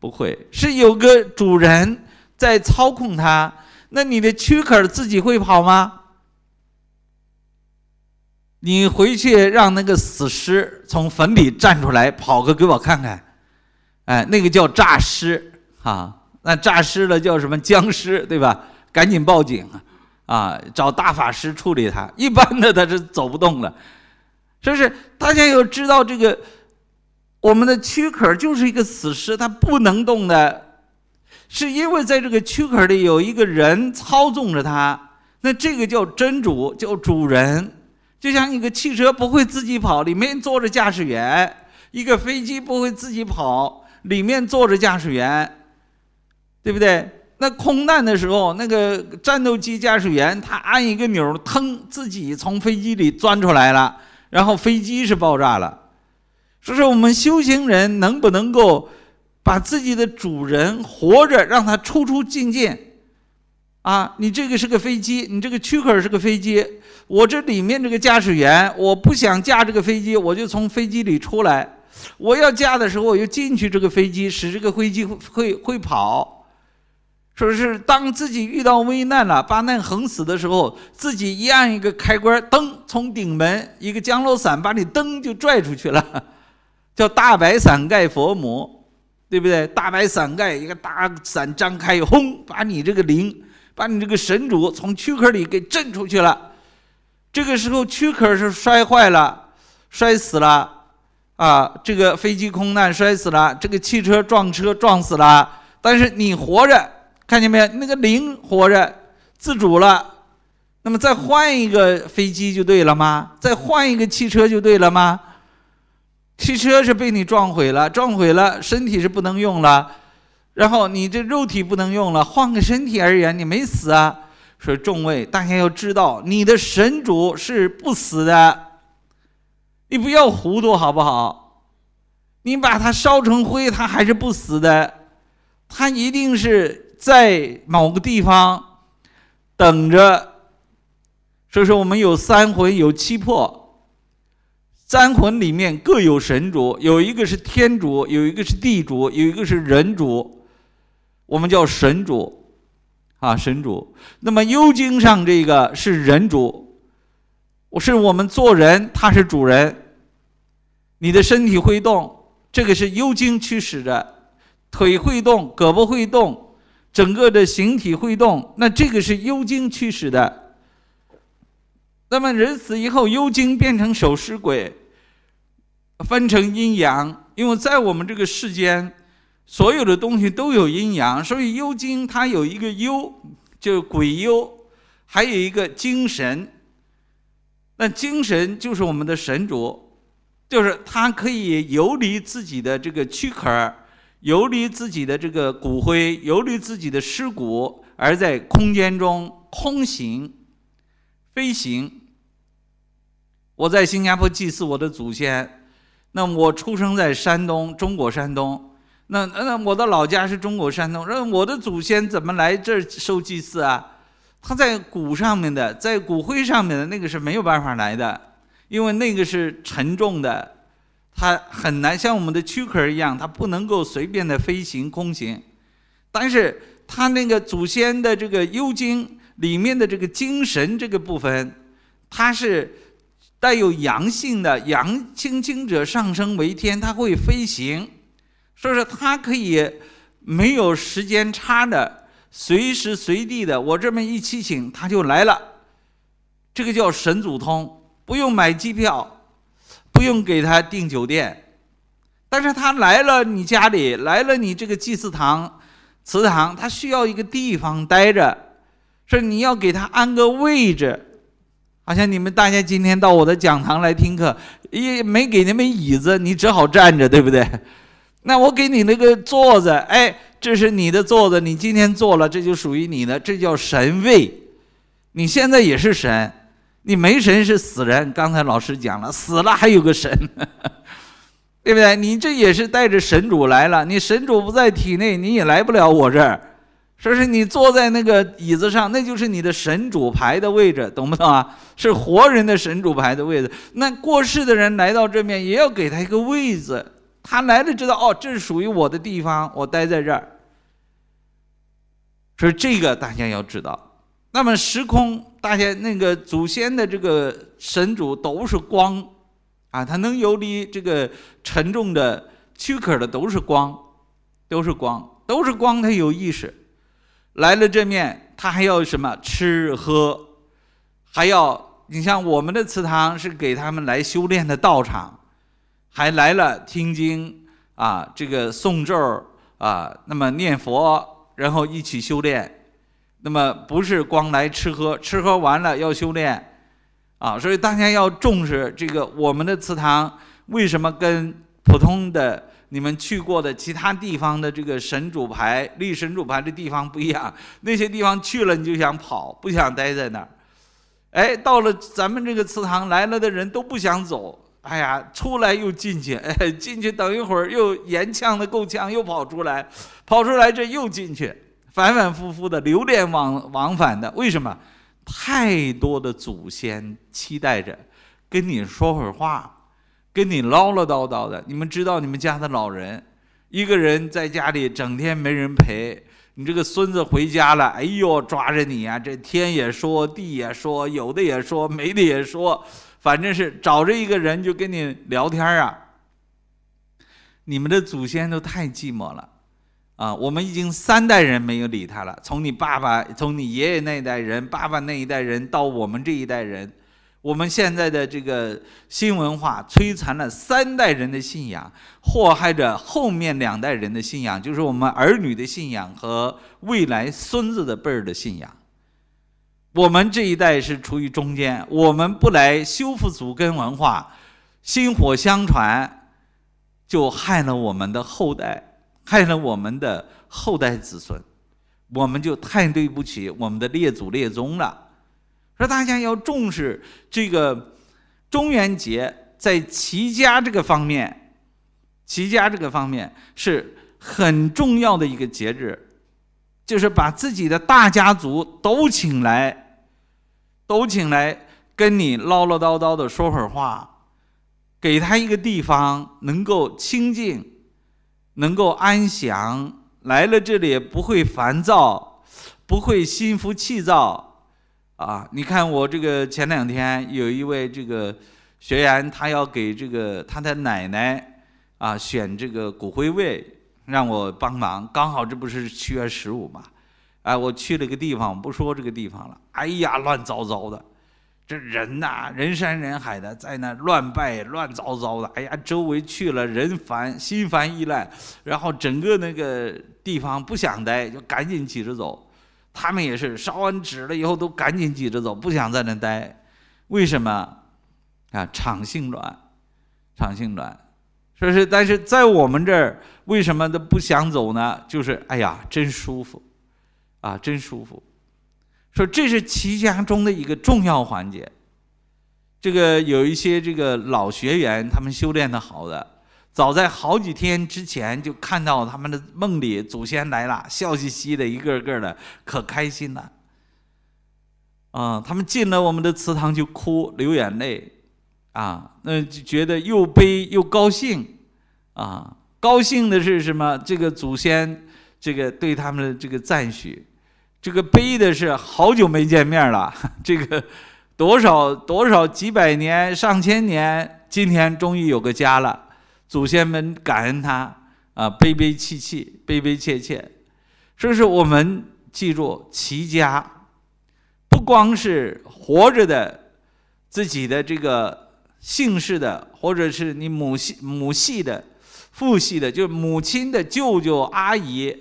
A: 不会，是有个主人在操控它。那你的躯壳自己会跑吗？你回去让那个死尸从坟里站出来跑个给我看看，哎，那个叫诈尸啊，那诈尸了叫什么僵尸对吧？赶紧报警啊，啊，找大法师处理他。一般的他是走不动了，这是大家要知道这个，我们的躯壳就是一个死尸，它不能动的，是因为在这个躯壳里有一个人操纵着它，那这个叫真主，叫主人。就像一个汽车不会自己跑，里面坐着驾驶员；一个飞机不会自己跑，里面坐着驾驶员，对不对？那空难的时候，那个战斗机驾驶员他按一个钮，腾自己从飞机里钻出来了，然后飞机是爆炸了。所以说，我们修行人能不能够把自己的主人活着，让他出出进进？啊，你这个是个飞机，你这个躯壳是个飞机，我这里面这个驾驶员，我不想驾这个飞机，我就从飞机里出来，我要驾的时候，我就进去这个飞机，使这个飞机会会跑。说是当自己遇到危难了，把那横死的时候，自己一按一个开关，噔，从顶门一个降落伞把你噔就拽出去了，叫大白伞盖佛母，对不对？大白伞盖一个大伞张开，轰，把你这个灵。把你这个神主从躯壳里给震出去了，这个时候躯壳是摔坏了、摔死了，啊，这个飞机空难摔死了，这个汽车撞车撞死了，但是你活着，看见没有？那个灵活着，自主了。那么再换一个飞机就对了吗？再换一个汽车就对了吗？汽车是被你撞毁了，撞毁了，身体是不能用了。然后你这肉体不能用了，换个身体而言，你没死啊。说众位，大家要知道，你的神主是不死的，你不要糊涂好不好？你把它烧成灰，它还是不死的，它一定是在某个地方等着。所以说，我们有三魂，有七魄，三魂里面各有神主，有一个是天主，有一个是地主，有一个是人主。我们叫神主，啊，神主。那么幽精上这个是人主，我是我们做人，他是主人。你的身体会动，这个是幽精驱使的，腿会动，胳膊会动，整个的形体会动，那这个是幽精驱使的。那么人死以后，幽精变成守尸鬼，分成阴阳，因为在我们这个世间。所有的东西都有阴阳，所以幽精它有一个幽，就是鬼幽，还有一个精神。那精神就是我们的神主，就是它可以游离自己的这个躯壳，游离自己的这个骨灰，游离自己的尸骨，而在空间中空行飞行。我在新加坡祭祀我的祖先，那我出生在山东，中国山东。那那我的老家是中国山东，那我的祖先怎么来这儿收祭祀啊？他在骨上面的，在骨灰上面的那个是没有办法来的，因为那个是沉重的，它很难像我们的躯壳一样，它不能够随便的飞行空行。但是他那个祖先的这个幽精里面的这个精神这个部分，它是带有阳性的，阳清清者上升为天，它会飞行。说是他可以没有时间差的，随时随地的，我这么一提醒，他就来了。这个叫神祖通，不用买机票，不用给他订酒店。但是他来了你家里，来了你这个祭祀堂、祠堂，他需要一个地方待着，说你要给他安个位置，好像你们大家今天到我的讲堂来听课，一没给你们椅子，你只好站着，对不对？那我给你那个座子，哎，这是你的座子，你今天坐了，这就属于你的，这叫神位。你现在也是神，你没神是死人。刚才老师讲了，死了还有个神，对不对？你这也是带着神主来了，你神主不在体内，你也来不了我这儿。说是你坐在那个椅子上，那就是你的神主牌的位置，懂不懂啊？是活人的神主牌的位置。那过世的人来到这面，也要给他一个位子。他来了，知道哦，这是属于我的地方，我待在这儿。所以这个大家要知道。那么时空，大家那个祖先的这个神主都是光，啊，他能游离这个沉重的躯壳的都是光，都是光，都是光，他有意识。来了这面，他还要什么吃喝，还要你像我们的祠堂是给他们来修炼的道场。还来了听经啊，这个诵咒啊，那么念佛，然后一起修炼。那么不是光来吃喝，吃喝完了要修炼啊。所以大家要重视这个我们的祠堂。为什么跟普通的你们去过的其他地方的这个神主牌立神主牌的地方不一样？那些地方去了你就想跑，不想待在那儿。哎，到了咱们这个祠堂来了的人都不想走。哎呀，出来又进去，哎，进去等一会儿又严呛的够呛，又跑出来，跑出来这又进去，反反复复的，流连往往返的。为什么？太多的祖先期待着跟你说会儿话，跟你唠唠叨叨的。你们知道你们家的老人一个人在家里整天没人陪，你这个孙子回家了，哎呦，抓着你啊，这天也说，地也说，有的也说，没的也说。反正是找着一个人就跟你聊天儿啊！你们的祖先都太寂寞了啊！我们已经三代人没有理他了。从你爸爸，从你爷爷那一代人，爸爸那一代人，到我们这一代人，我们现在的这个新文化摧残了三代人的信仰，祸害着后面两代人的信仰，就是我们儿女的信仰和未来孙子的辈儿的信仰。我们这一代是处于中间，我们不来修复祖根文化，薪火相传，就害了我们的后代，害了我们的后代子孙，我们就太对不起我们的列祖列宗了。说大家要重视这个中元节，在齐家这个方面，齐家这个方面是很重要的一个节日，就是把自己的大家族都请来。都请来跟你唠唠叨叨的说会儿话，给他一个地方能够清静，能够安详，来了这里不会烦躁，不会心浮气躁。啊，你看我这个前两天有一位这个学员，他要给这个他的奶奶啊选这个骨灰位，让我帮忙。刚好这不是七月十五嘛。哎，我去了个地方，不说这个地方了。哎呀，乱糟糟的，这人呐，人山人海的，在那乱拜，乱糟糟的。哎呀，周围去了人烦，心烦意乱，然后整个那个地方不想待，就赶紧挤着走。他们也是烧完纸了以后都赶紧挤着走，不想在那待。为什么啊？场性暖，场性转，说是但是在我们这儿为什么都不想走呢？就是哎呀，真舒服。啊，真舒服！说这是齐家中的一个重要环节。这个有一些这个老学员，他们修炼的好的，早在好几天之前就看到他们的梦里祖先来了，笑嘻嘻的，一个个的可开心了。啊，他们进了我们的祠堂就哭流眼泪，啊，那就觉得又悲又高兴。啊，高兴的是什么？这个祖先。这个对他们的这个赞许，这个悲的是好久没见面了，这个多少多少几百年上千年，今天终于有个家了，祖先们感恩他啊，悲悲戚戚，悲悲切切，这是我们记住齐家，不光是活着的自己的这个姓氏的，或者是你母系母系的父系的，就是母亲的舅舅阿姨。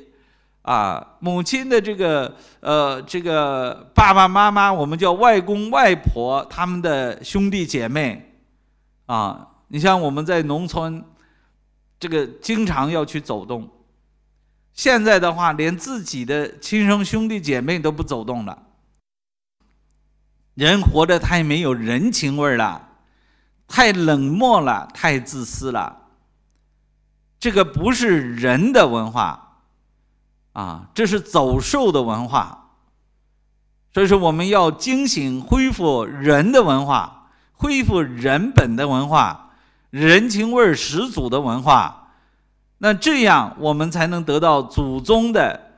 A: 啊，母亲的这个，呃，这个爸爸妈妈，我们叫外公外婆，他们的兄弟姐妹，啊，你像我们在农村，这个经常要去走动，现在的话，连自己的亲生兄弟姐妹都不走动了，人活着太没有人情味了，太冷漠了，太自私了，这个不是人的文化。啊，这是走兽的文化，所以说我们要惊醒、恢复人的文化，恢复人本的文化，人情味儿十足的文化。那这样我们才能得到祖宗的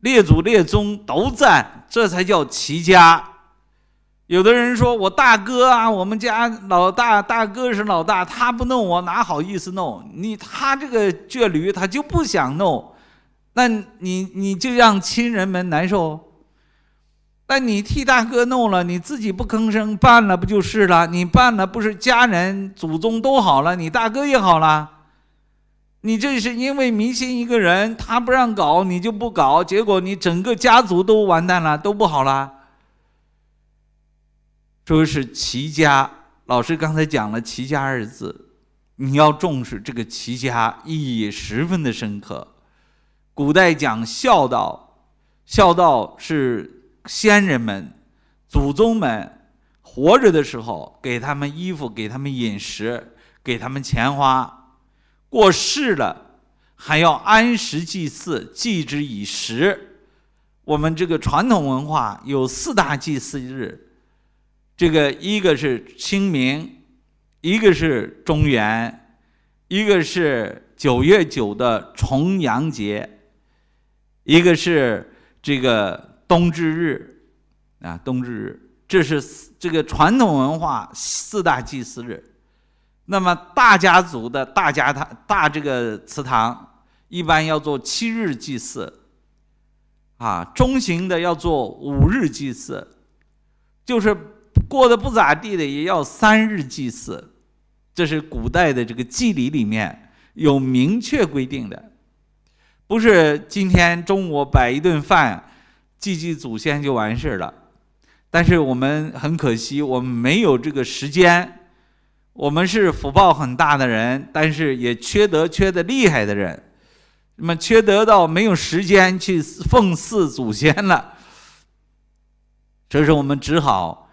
A: 列祖列宗都在，这才叫齐家。有的人说：“我大哥啊，我们家老大大哥是老大，他不弄我哪好意思弄你？他这个倔驴，他就不想弄。”那你你就让亲人们难受。那你替大哥弄了，你自己不吭声，办了不就是了？你办了，不是家人、祖宗都好了，你大哥也好了。你这是因为迷信一个人，他不让搞，你就不搞，结果你整个家族都完蛋了，都不好了。说是齐家，老师刚才讲了“齐家”二字，你要重视这个“齐家”，意义十分的深刻。古代讲孝道，孝道是先人们、祖宗们活着的时候给他们衣服、给他们饮食、给他们钱花，过世了还要按时祭祀，祭之以食。我们这个传统文化有四大祭祀日，这个一个是清明，一个是中元，一个是九月九的重阳节。一个是这个冬至日，啊，冬至日，这是这个传统文化四大祭祀日。那么大家族的大家堂大这个祠堂，一般要做七日祭祀，啊，中型的要做五日祭祀，就是过得不咋地的也要三日祭祀，这是古代的这个祭礼里面有明确规定的。不是今天中午摆一顿饭，祭祭祖先就完事儿了。但是我们很可惜，我们没有这个时间。我们是福报很大的人，但是也缺德缺的厉害的人。那么缺德到没有时间去奉祀祖先了，所以说我们只好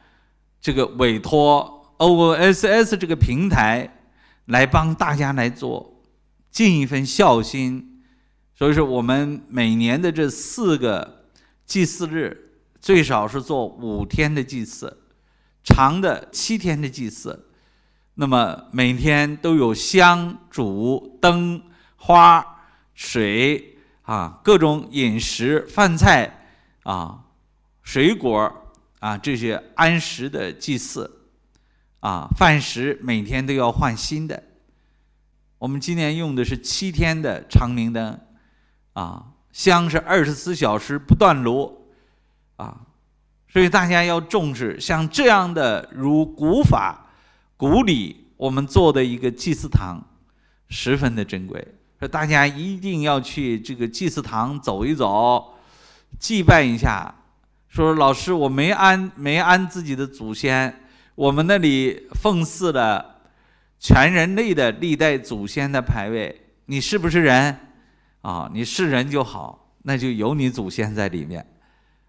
A: 这个委托 OSS 这个平台来帮大家来做，尽一份孝心。所以说，我们每年的这四个祭祀日，最少是做五天的祭祀，长的七天的祭祀。那么每天都有香、烛、灯、花、水啊，各种饮食饭菜啊、水果啊这些安食的祭祀啊，饭食每天都要换新的。我们今年用的是七天的长明灯。啊，香是二十四小时不断炉，啊，所以大家要重视像这样的如古法、古礼，我们做的一个祭祀堂，十分的珍贵。说大家一定要去这个祭祀堂走一走，祭拜一下。说老师，我没安没安自己的祖先，我们那里奉祀的全人类的历代祖先的牌位，你是不是人？啊，你是人就好，那就有你祖先在里面，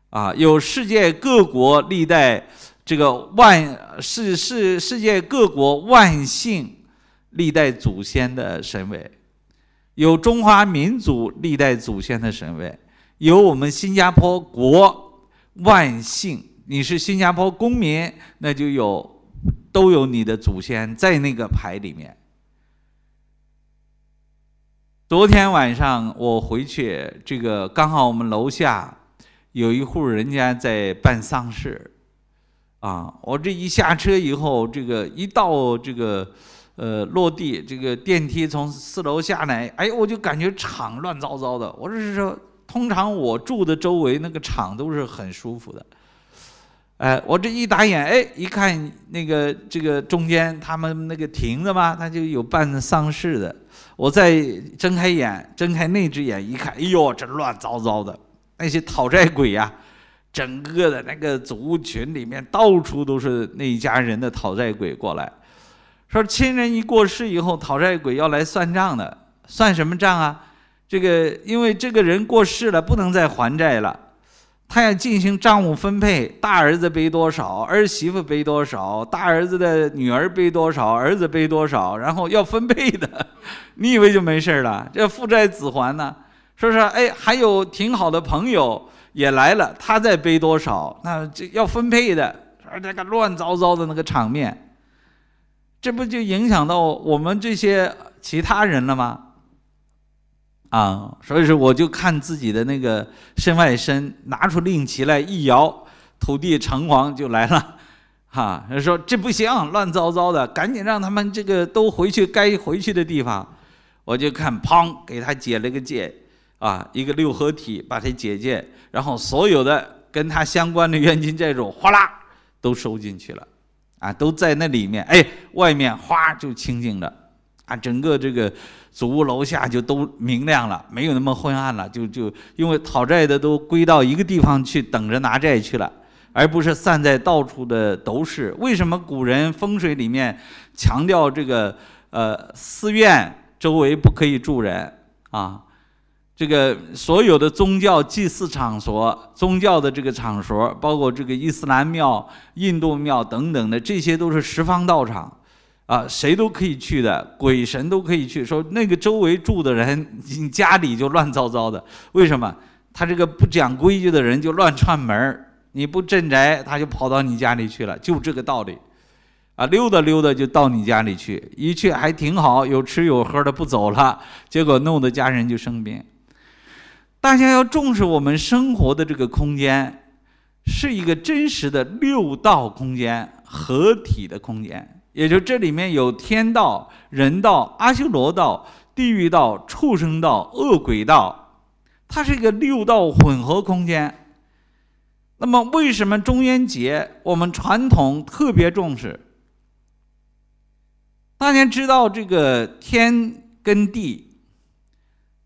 A: 啊，有世界各国历代这个万世世世界各国万姓历代祖先的神位，有中华民族历代祖先的神位，有我们新加坡国万姓，你是新加坡公民，那就有都有你的祖先在那个牌里面。昨天晚上我回去，这个刚好我们楼下有一户人家在办丧事，啊，我这一下车以后，这个一到这个呃落地，这个电梯从四楼下来，哎，我就感觉场乱糟糟的。我是说，通常我住的周围那个场都是很舒服的，哎，我这一打眼，哎，一看那个这个中间他们那个亭子嘛，他就有办丧事的。我再睁开眼，睁开那只眼一看，哎呦，这乱糟糟的，那些讨债鬼呀，整个的那个族群里面到处都是那一家人的讨债鬼过来，说亲人一过世以后，讨债鬼要来算账的，算什么账啊？这个因为这个人过世了，不能再还债了。他要进行账务分配，大儿子背多少，儿媳妇背多少，大儿子的女儿背多少，儿子背多少，然后要分配的，你以为就没事了？这父债子还呢，是不是？哎，还有挺好的朋友也来了，他在背多少？那这要分配的，说那个乱糟糟的那个场面，这不就影响到我们这些其他人了吗？啊，所以说我就看自己的那个身外身，拿出令旗来一摇，土地城隍就来了，哈，说这不行，乱糟糟的，赶紧让他们这个都回去该回去的地方。我就看，砰，给他解了个戒，啊，一个六合体把他解戒，然后所有的跟他相关的冤亲债主，哗啦，都收进去了，啊，都在那里面，哎，外面哗就清净了，啊，整个这个。祖屋楼下就都明亮了，没有那么昏暗了。就就因为讨债的都归到一个地方去等着拿债去了，而不是散在到处的都是。为什么古人风水里面强调这个呃寺院周围不可以住人啊？这个所有的宗教祭祀场所、宗教的这个场所，包括这个伊斯兰庙、印度庙等等的，这些都是十方道场。啊，谁都可以去的，鬼神都可以去。说那个周围住的人，你家里就乱糟糟的。为什么？他这个不讲规矩的人就乱串门儿，你不镇宅，他就跑到你家里去了。就这个道理。啊，溜达溜达就到你家里去，一去还挺好，有吃有喝的，不走了。结果弄得家人就生病。大家要重视我们生活的这个空间，是一个真实的六道空间合体的空间。也就这里面有天道、人道、阿修罗道、地狱道、畜生道、恶鬼道，它是一个六道混合空间。那么，为什么中元节我们传统特别重视？大家知道，这个天跟地，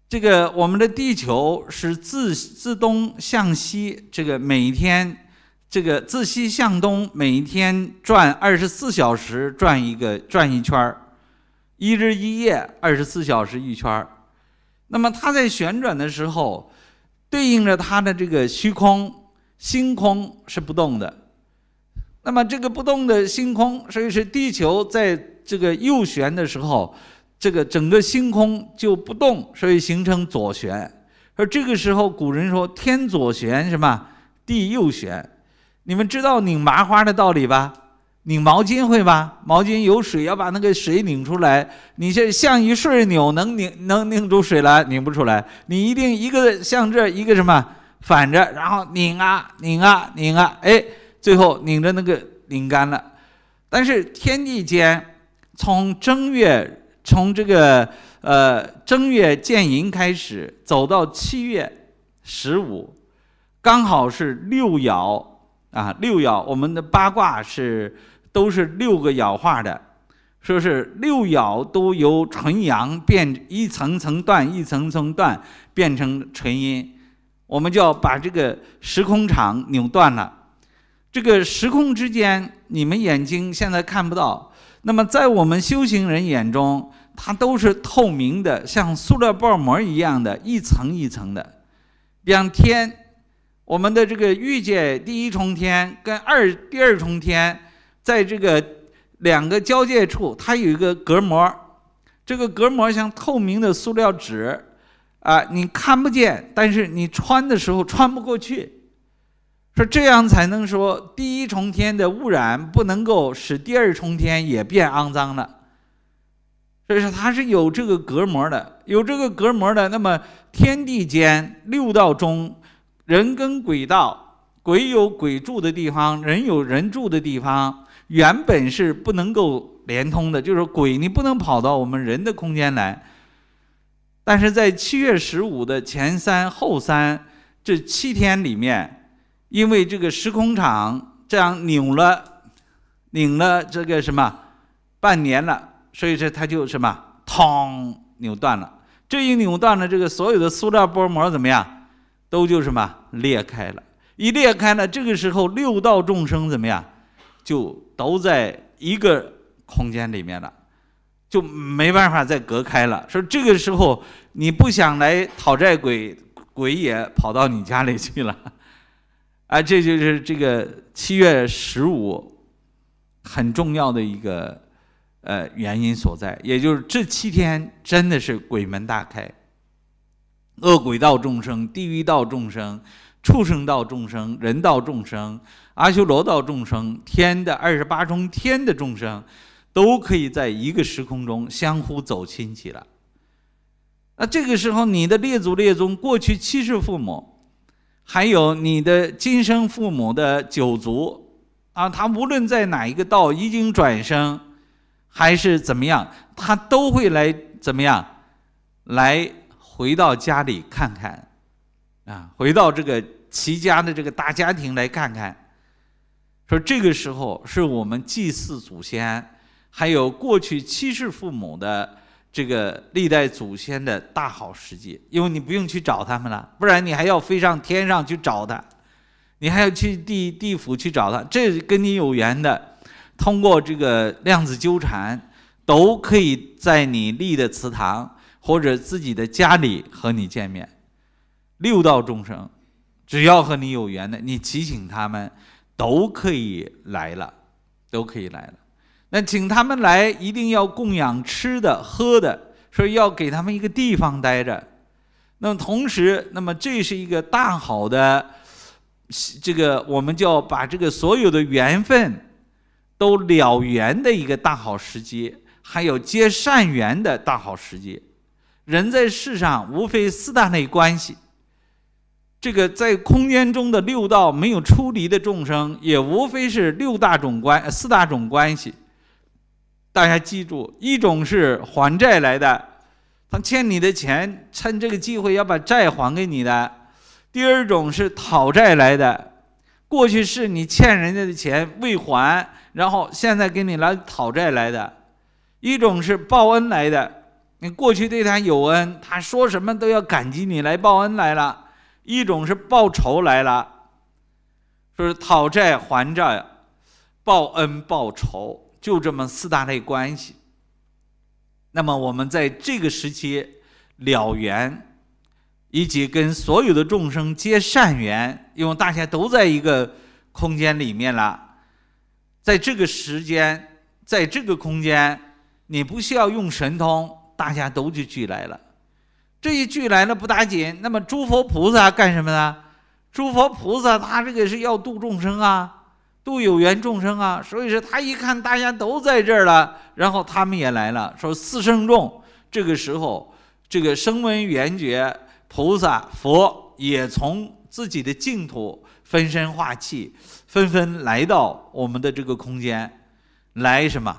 A: 这个我们的地球是自自东向西，这个每天。这个自西向东，每一天转二十四小时，转一个转一圈儿，一日一夜，二十四小时一圈儿。那么它在旋转的时候，对应着它的这个虚空星空是不动的。那么这个不动的星空，所以是地球在这个右旋的时候，这个整个星空就不动，所以形成左旋。而这个时候，古人说天左旋什么，地右旋。你们知道拧麻花的道理吧？拧毛巾会吧？毛巾有水，要把那个水拧出来。你这像一顺扭，能拧能拧出水来，拧不出来。你一定一个像这一个什么反着，然后拧啊拧啊拧啊，哎，最后拧着那个拧干了。但是天地间，从正月从这个呃正月建寅开始，走到七月十五，刚好是六爻。啊，六爻，我们的八卦是都是六个爻画的，说是六爻都由纯阳变，一层层断，一层层断，变成纯阴，我们就要把这个时空场扭断了。这个时空之间，你们眼睛现在看不到，那么在我们修行人眼中，它都是透明的，像塑料薄膜一样的，一层一层的，两天。我们的这个欲界第一重天跟二第二重天，在这个两个交界处，它有一个隔膜这个隔膜像透明的塑料纸，啊，你看不见，但是你穿的时候穿不过去。说这样才能说第一重天的污染不能够使第二重天也变肮脏了。所以说它是有这个隔膜的，有这个隔膜的。那么天地间六道中。人跟鬼道，鬼有鬼住的地方，人有人住的地方，原本是不能够连通的，就是鬼你不能跑到我们人的空间来。但是在七月十五的前三后三这七天里面，因为这个时空场这样拧了，拧了这个什么半年了，所以说它就什么，通，扭断了。这一扭断了，这个所有的塑料薄膜怎么样？都就什么裂开了，一裂开了，这个时候六道众生怎么样，就都在一个空间里面了，就没办法再隔开了。说这个时候你不想来讨债鬼，鬼也跑到你家里去了，啊，这就是这个七月十五很重要的一个呃原因所在，也就是这七天真的是鬼门大开。恶鬼道众生、地狱道众生、畜生道众生、人道众生、阿修罗道众生、天的二十八重天的众生，都可以在一个时空中相互走亲戚了。那这个时候，你的列祖列宗、过去七世父母，还有你的今生父母的九族啊，他无论在哪一个道已经转生，还是怎么样，他都会来怎么样来。回到家里看看，啊，回到这个齐家的这个大家庭来看看，说这个时候是我们祭祀祖先，还有过去七世父母的这个历代祖先的大好时机，因为你不用去找他们了，不然你还要飞上天上去找他，你还要去地地府去找他，这跟你有缘的，通过这个量子纠缠，都可以在你立的祠堂。或者自己的家里和你见面，六道众生，只要和你有缘的，你提醒他们，都可以来了，都可以来了。那请他们来，一定要供养吃的、喝的，所以要给他们一个地方待着。那么同时，那么这是一个大好的，这个我们就要把这个所有的缘分都了缘的一个大好时机，还有结善缘的大好时机。人在世上无非四大类关系，这个在空间中的六道没有出离的众生，也无非是六大种关四大种关系。大家记住，一种是还债来的，他欠你的钱趁这个机会要把债还给你的；第二种是讨债来的，过去是你欠人家的钱未还，然后现在给你来讨债来的；一种是报恩来的。你过去对他有恩，他说什么都要感激你来报恩来了。一种是报仇来了，是讨债还债，报恩报仇，就这么四大类关系。那么我们在这个时期了缘，以及跟所有的众生结善缘，因为大家都在一个空间里面了，在这个时间，在这个空间，你不需要用神通。大家都就聚来了，这一聚来了不打紧。那么诸佛菩萨干什么呢？诸佛菩萨他这个是要度众生啊，度有缘众生啊。所以说他一看大家都在这儿了，然后他们也来了。说四圣众这个时候，这个声闻缘觉菩萨佛也从自己的净土分身化气，纷纷来到我们的这个空间，来什么？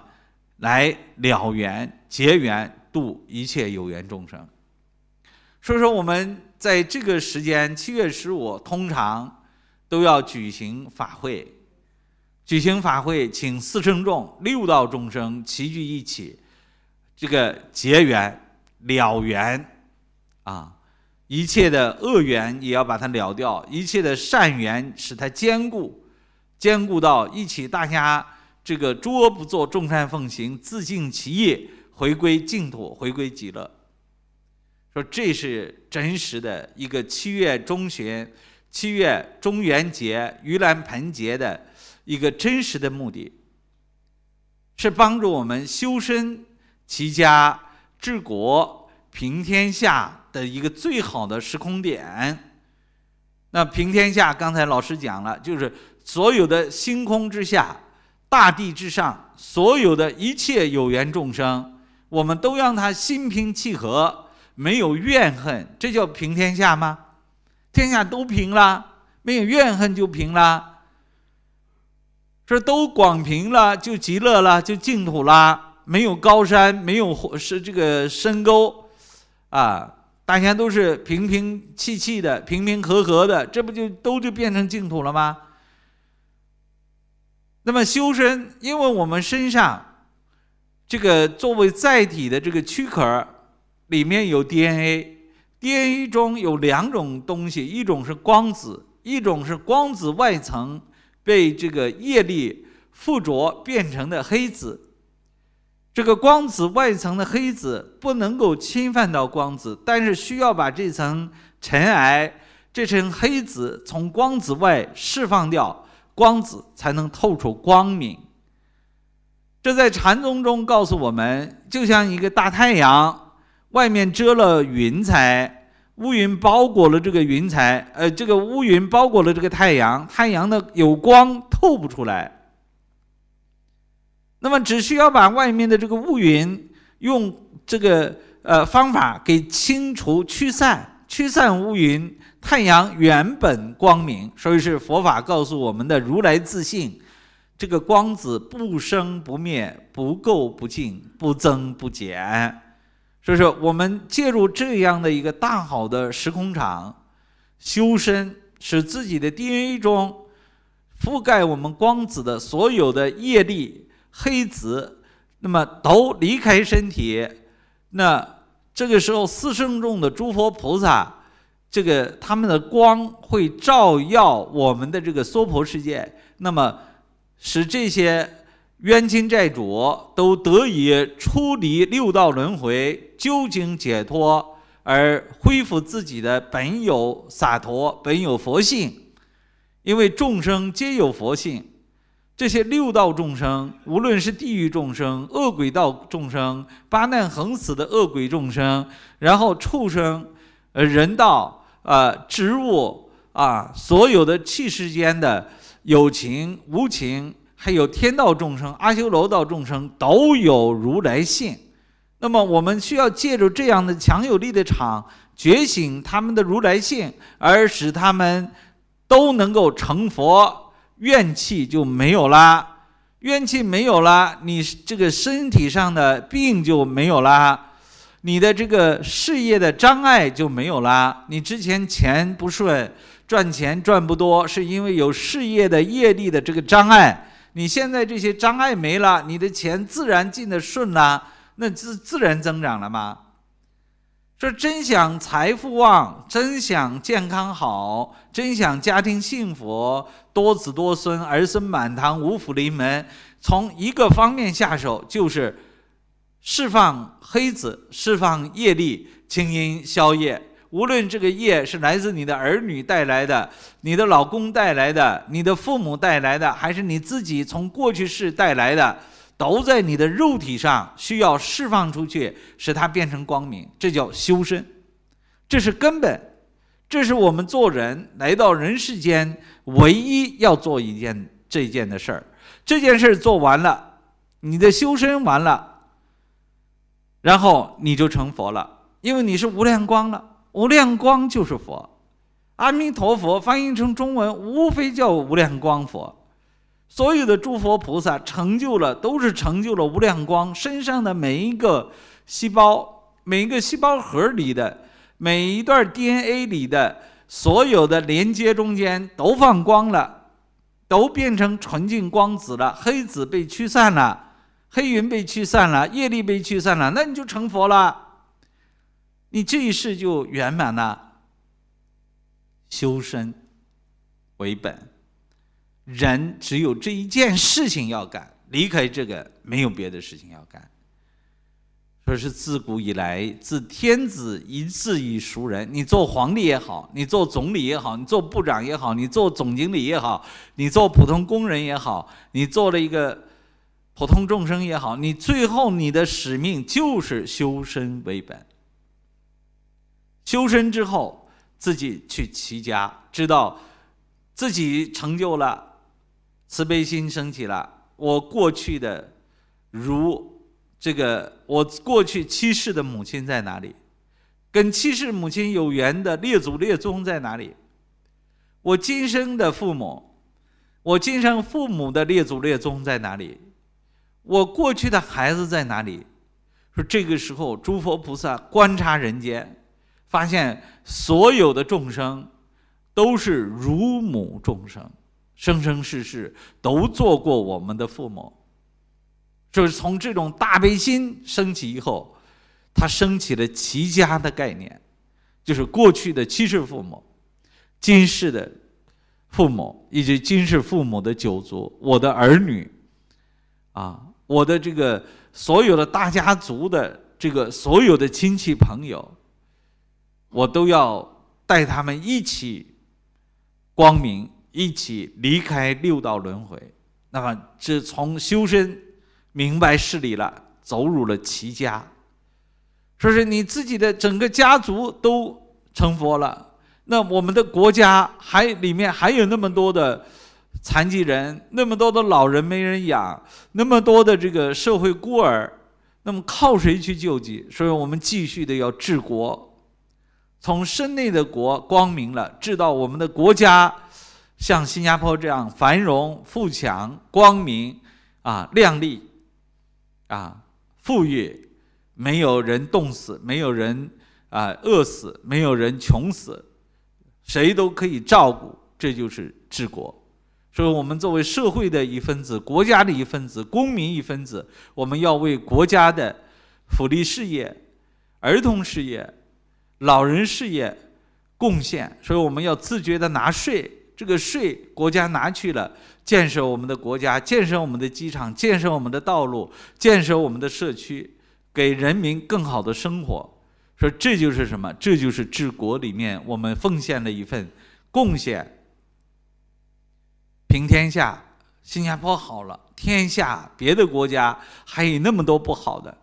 A: 来了缘结缘。度一切有缘众生，所以说我们在这个时间七月十五，通常都要举行法会。举行法会，请四圣众、六道众生齐聚一起，这个结缘、了缘啊，一切的恶缘也要把它了掉，一切的善缘使它坚固，坚固到一起，大家这个诸恶不作，众善奉行，自尽其业。回归净土，回归极乐，说这是真实的一个七月中旬、七月中元节盂兰盆节的一个真实的目的，是帮助我们修身齐家治国平天下的一个最好的时空点。那平天下，刚才老师讲了，就是所有的星空之下、大地之上，所有的一切有缘众生。我们都让他心平气和，没有怨恨，这叫平天下吗？天下都平了，没有怨恨就平了。说都广平了，就极乐了，就净土了。没有高山，没有是这个深沟，啊，大家都是平平气气的，平平和和的，这不就都就变成净土了吗？那么修身，因为我们身上。这个作为载体的这个躯壳儿里面有 DNA，DNA 中有两种东西，一种是光子，一种是光子外层被这个叶力附着变成的黑子。这个光子外层的黑子不能够侵犯到光子，但是需要把这层尘埃、这层黑子从光子外释放掉，光子才能透出光明。这在禅宗中告诉我们，就像一个大太阳，外面遮了云彩，乌云包裹了这个云彩，呃，这个乌云包裹了这个太阳，太阳呢有光透不出来。那么只需要把外面的这个乌云用这个呃方法给清除、驱散、驱散乌云，太阳原本光明，所以是佛法告诉我们的如来自信。这个光子不生不灭，不垢不净，不增不减，所以说我们介入这样的一个大好的时空场，修身，使自己的 DNA 中覆盖我们光子的所有的业力黑子，那么都离开身体，那这个时候四圣众的诸佛菩萨，这个他们的光会照耀我们的这个娑婆世界，那么。使这些冤亲债主都得以出离六道轮回，究竟解脱，而恢复自己的本有洒脱、本有佛性。因为众生皆有佛性，这些六道众生，无论是地狱众生、恶鬼道众生、八难横死的恶鬼众生，然后畜生、呃人道、啊植物啊，所有的气世间。的有情、无情，还有天道众生、阿修罗道众生，都有如来性。那么，我们需要借助这样的强有力的场，觉醒他们的如来性，而使他们都能够成佛，怨气就没有啦。怨气没有啦，你这个身体上的病就没有啦，你的这个事业的障碍就没有啦。你之前钱不顺。赚钱赚不多，是因为有事业的业力的这个障碍。你现在这些障碍没了，你的钱自然进的顺了，那自自然增长了吗？说真想财富旺，真想健康好，真想家庭幸福，多子多孙，儿孙满堂，五福临门，从一个方面下手，就是释放黑子，释放业力，清音消业。无论这个业是来自你的儿女带来的，你的老公带来的，你的父母带来的，还是你自己从过去世带来的，都在你的肉体上需要释放出去，使它变成光明，这叫修身，这是根本，这是我们做人来到人世间唯一要做一件这件的事儿，这件事儿做完了，你的修身完了，然后你就成佛了，因为你是无量光了。无量光就是佛，阿弥陀佛翻译成中文无非叫无量光佛。所有的诸佛菩萨成就了，都是成就了无量光。身上的每一个细胞，每一个细胞核里的每一段 DNA 里的所有的连接中间都放光了，都变成纯净光子了，黑子被驱散了，黑云被驱散了，业力被驱散了，那你就成佛了。你这一世就圆满了。修身为本，人只有这一件事情要干，离开这个没有别的事情要干。说是自古以来，自天子一字以熟人，你做皇帝也好，你做总理也好，你做部长也好，你做总经理也好，你做普通工人也好，你做了一个普通众生也好，你最后你的使命就是修身为本。修身之后，自己去齐家，知道自己成就了，慈悲心升起了。我过去的如这个，我过去七世的母亲在哪里？跟七世母亲有缘的列祖列宗在哪里？我今生的父母，我今生父母的列祖列宗在哪里？我过去的孩子在哪里？说这个时候，诸佛菩萨观察人间。发现所有的众生都是如母众生，生生世世都做过我们的父母。就是从这种大悲心升起以后，他升起了齐家的概念，就是过去的七世父母、今世的父母以及今世父母的九族、我的儿女，啊，我的这个所有的大家族的这个所有的亲戚朋友。我都要带他们一起光明，一起离开六道轮回。那么，这从修身明白事理了，走入了齐家，说是你自己的整个家族都成佛了。那我们的国家还里面还有那么多的残疾人，那么多的老人没人养，那么多的这个社会孤儿，那么靠谁去救济？所以我们继续的要治国。从身内的国光明了，至到我们的国家像新加坡这样繁荣、富强、光明，啊，亮丽，啊，富裕，没有人冻死，没有人啊饿死，没有人穷死，谁都可以照顾，这就是治国。所以，我们作为社会的一分子、国家的一分子、公民一分子，我们要为国家的福利事业、儿童事业。老人事业贡献，所以我们要自觉的纳税。这个税国家拿去了，建设我们的国家，建设我们的机场，建设我们的道路，建设我们的社区，给人民更好的生活。说这就是什么？这就是治国里面我们奉献的一份贡献。平天下，新加坡好了，天下别的国家还有那么多不好的。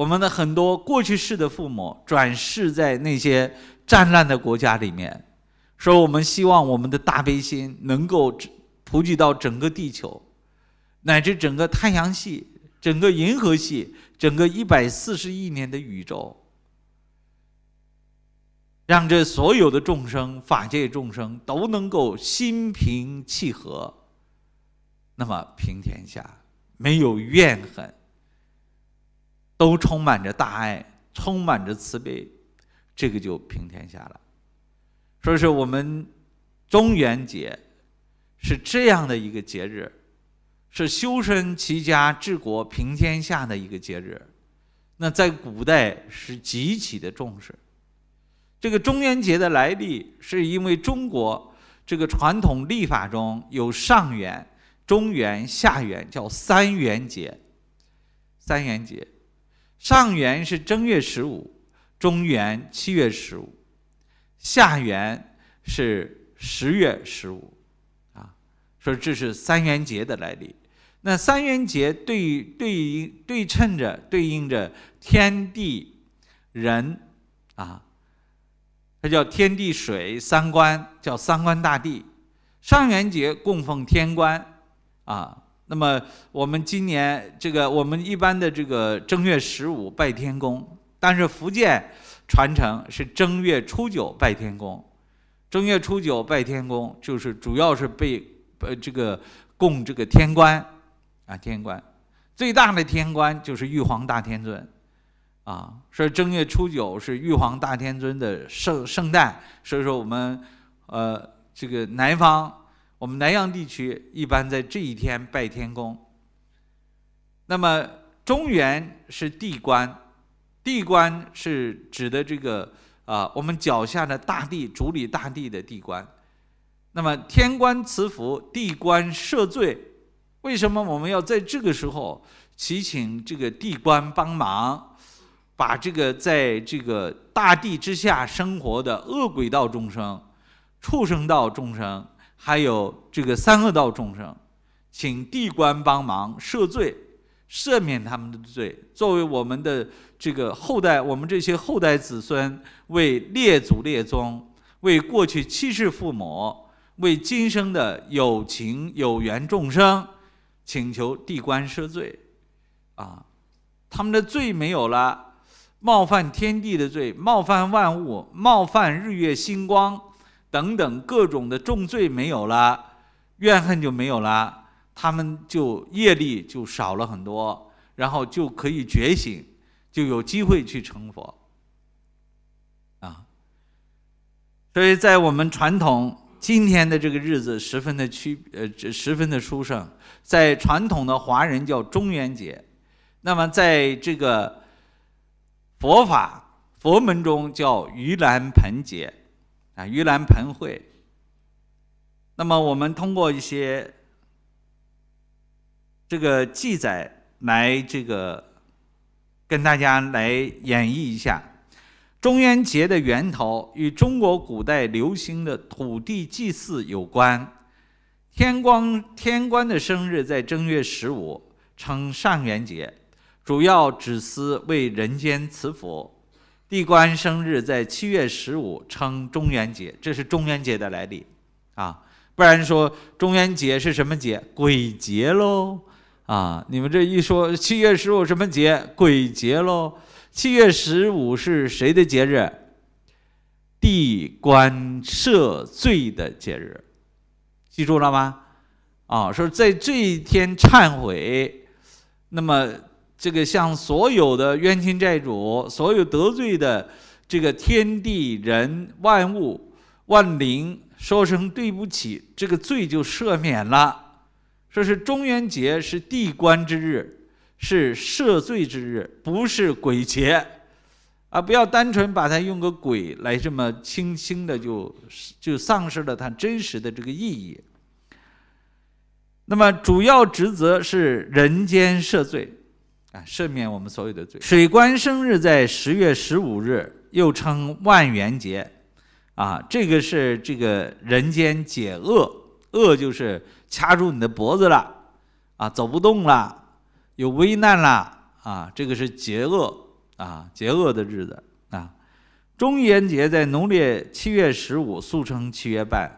A: 我们的很多过去式的父母转世在那些战乱的国家里面，所以我们希望我们的大悲心能够普及到整个地球，乃至整个太阳系、整个银河系、整个一百四十亿年的宇宙，让这所有的众生、法界众生都能够心平气和，那么平天下，没有怨恨。都充满着大爱，充满着慈悲，这个就平天下了。所以说，我们中元节是这样的一个节日，是修身齐家治国平天下的一个节日。那在古代是极其的重视。这个中元节的来历，是因为中国这个传统历法中有上元、中元、下元，叫三元节。三元节。上元是正月十五，中元七月十五，下元是十月十五，啊，说这是三元节的来历。那三元节对对应对称着，对应着天地人，啊，它叫天地水三观，叫三观大地。上元节供奉天官，啊。那么我们今年这个我们一般的这个正月十五拜天公，但是福建传承是正月初九拜天公，正月初九拜天公就是主要是被呃这个供这个天官啊天官，最大的天官就是玉皇大天尊啊，所以正月初九是玉皇大天尊的圣圣诞，所以说我们呃这个南方。我们南阳地区一般在这一天拜天公。那么中原是地官，地官是指的这个啊，我们脚下的大地、主理大地的地官。那么天官赐福，地官赦罪。为什么我们要在这个时候祈请这个地官帮忙，把这个在这个大地之下生活的恶鬼道众生、畜生道众生？还有这个三恶道众生，请地官帮忙赦罪、赦免他们的罪。作为我们的这个后代，我们这些后代子孙，为列祖列宗，为过去七世父母，为今生的有情有缘众生，请求地官赦罪。啊，他们的罪没有了，冒犯天地的罪，冒犯万物，冒犯日月星光。等等各种的重罪没有了，怨恨就没有了，他们就业力就少了很多，然后就可以觉醒，就有机会去成佛。啊，所以在我们传统今天的这个日子十分的区呃十分的殊胜，在传统的华人叫中元节，那么在这个佛法佛门中叫盂兰盆节。啊，盂兰盆会。那么，我们通过一些这个记载来这个跟大家来演绎一下中元节的源头与中国古代流行的土地祭祀有关。天光天官的生日在正月十五，称上元节，主要指司为人间祈福，地官生日在七月十五，称中元节，这是中元节的来历，啊，不然说中元节是什么节？鬼节喽，啊，你们这一说七月十五什么节？鬼节喽？七月十五是谁的节日？地官赦罪的节日，记住了吗？啊，说在这一天忏悔，那么。这个向所有的冤亲债主、所有得罪的这个天地人万物万灵说声对不起，这个罪就赦免了。说是中元节是地官之日，是赦罪之日，不是鬼节啊！不要单纯把它用个“鬼”来这么轻轻的就就丧失了它真实的这个意义。那么主要职责是人间赦罪。啊，赦免我们所有的罪。水官生日在十月十五日，又称万元节，啊，这个是这个人间解厄，厄就是掐住你的脖子了，啊，走不动了，有危难了，啊，这个是解厄啊解厄的日子啊。中元节在农历七月十五，俗称七月半，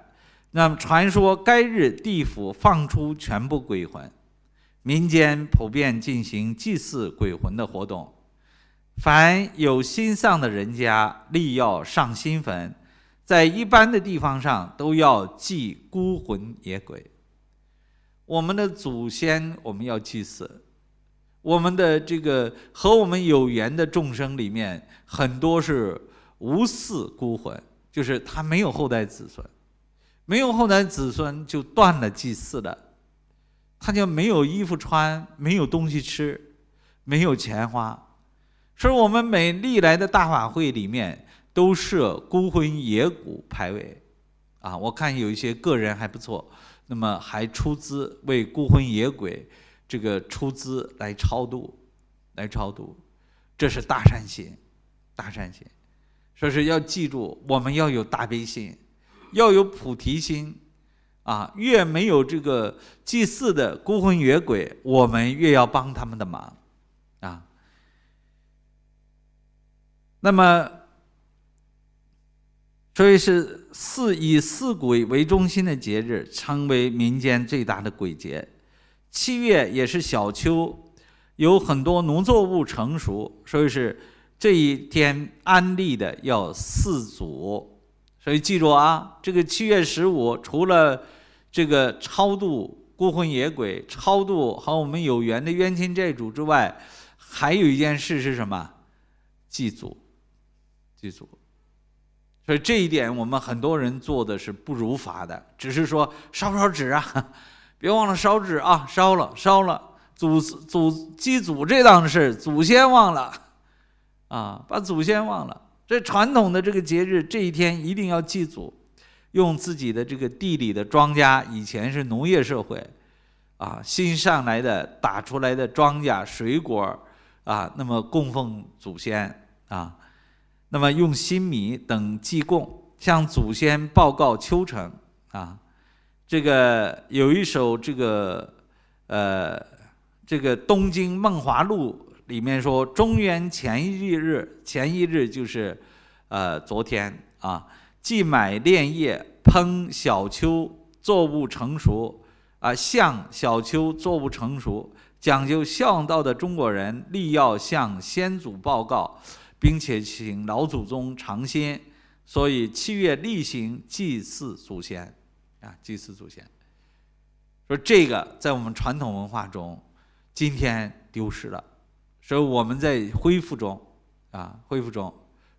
A: 那么传说该日地府放出全部鬼魂。民间普遍进行祭祀鬼魂的活动，凡有心丧的人家，立要上新坟，在一般的地方上都要祭孤魂野鬼。我们的祖先，我们要祭祀；我们的这个和我们有缘的众生里面，很多是无嗣孤魂，就是他没有后代子孙，没有后代子孙就断了祭祀了。他就没有衣服穿，没有东西吃，没有钱花。所以，我们每历来的大法会里面，都设孤魂野鬼牌位。啊，我看有一些个人还不错，那么还出资为孤魂野鬼这个出资来超度，来超度，这是大善心，大善心。说是要记住，我们要有大悲心，要有菩提心。啊，越没有这个祭祀的孤魂野鬼，我们越要帮他们的忙，啊。那么，所以是四以四鬼为中心的节日，成为民间最大的鬼节。七月也是小秋，有很多农作物成熟，所以是这一天安利的要四祖。所以记住啊，这个七月十五除了这个超度孤魂野鬼、超度和我们有缘的冤亲债主之外，还有一件事是什么？祭祖，祭祖。所以这一点我们很多人做的是不如法的，只是说烧烧纸啊？别忘了烧纸啊！烧了，烧了。祖祖祭祖这档子事，祖先忘了，啊，把祖先忘了。这传统的这个节日，这一天一定要祭祖，用自己的这个地里的庄稼，以前是农业社会，啊，新上来的打出来的庄稼、水果，啊，那么供奉祖先，啊，那么用新米等祭供，向祖先报告秋成，啊，这个有一首这个，呃，这个《东京梦华录》。里面说，中原前一日前一日就是，呃，昨天啊，祭买炼叶烹小丘，作物成熟啊，向小丘作物成熟，讲究孝道的中国人，立要向先祖报告，并且请老祖宗尝鲜，所以七月例行祭祀祖先，啊，祭祀祖先，说这个在我们传统文化中，今天丢失了。所以我们在恢复中，啊，恢复中，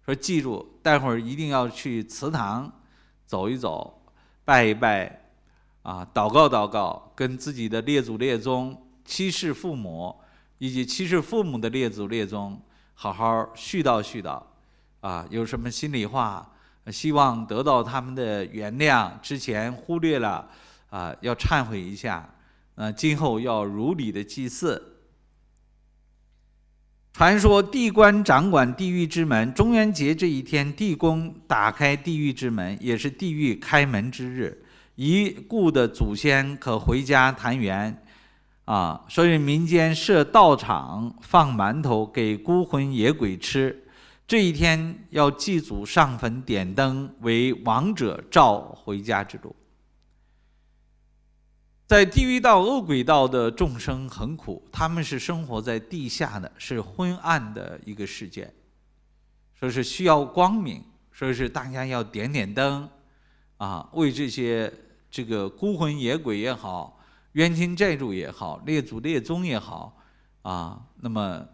A: 说记住，待会儿一定要去祠堂走一走，拜一拜，啊，祷告祷告，跟自己的列祖列宗、七世父母，以及七世父母的列祖列宗，好好絮叨絮叨，啊，有什么心里话，希望得到他们的原谅，之前忽略了，啊，要忏悔一下，嗯，今后要如礼的祭祀。传说地官掌管地狱之门，中元节这一天，地宫打开地狱之门，也是地狱开门之日，已故的祖先可回家团圆，啊，所以民间设道场放馒头给孤魂野鬼吃，这一天要祭祖上坟点灯，为亡者照回家之路。在地狱道、恶鬼道的众生很苦，他们是生活在地下的，是昏暗的一个世界。说是需要光明，说是大家要点点灯，啊，为这些这个孤魂野鬼也好、冤亲债主也好、列祖列宗也好，啊，那么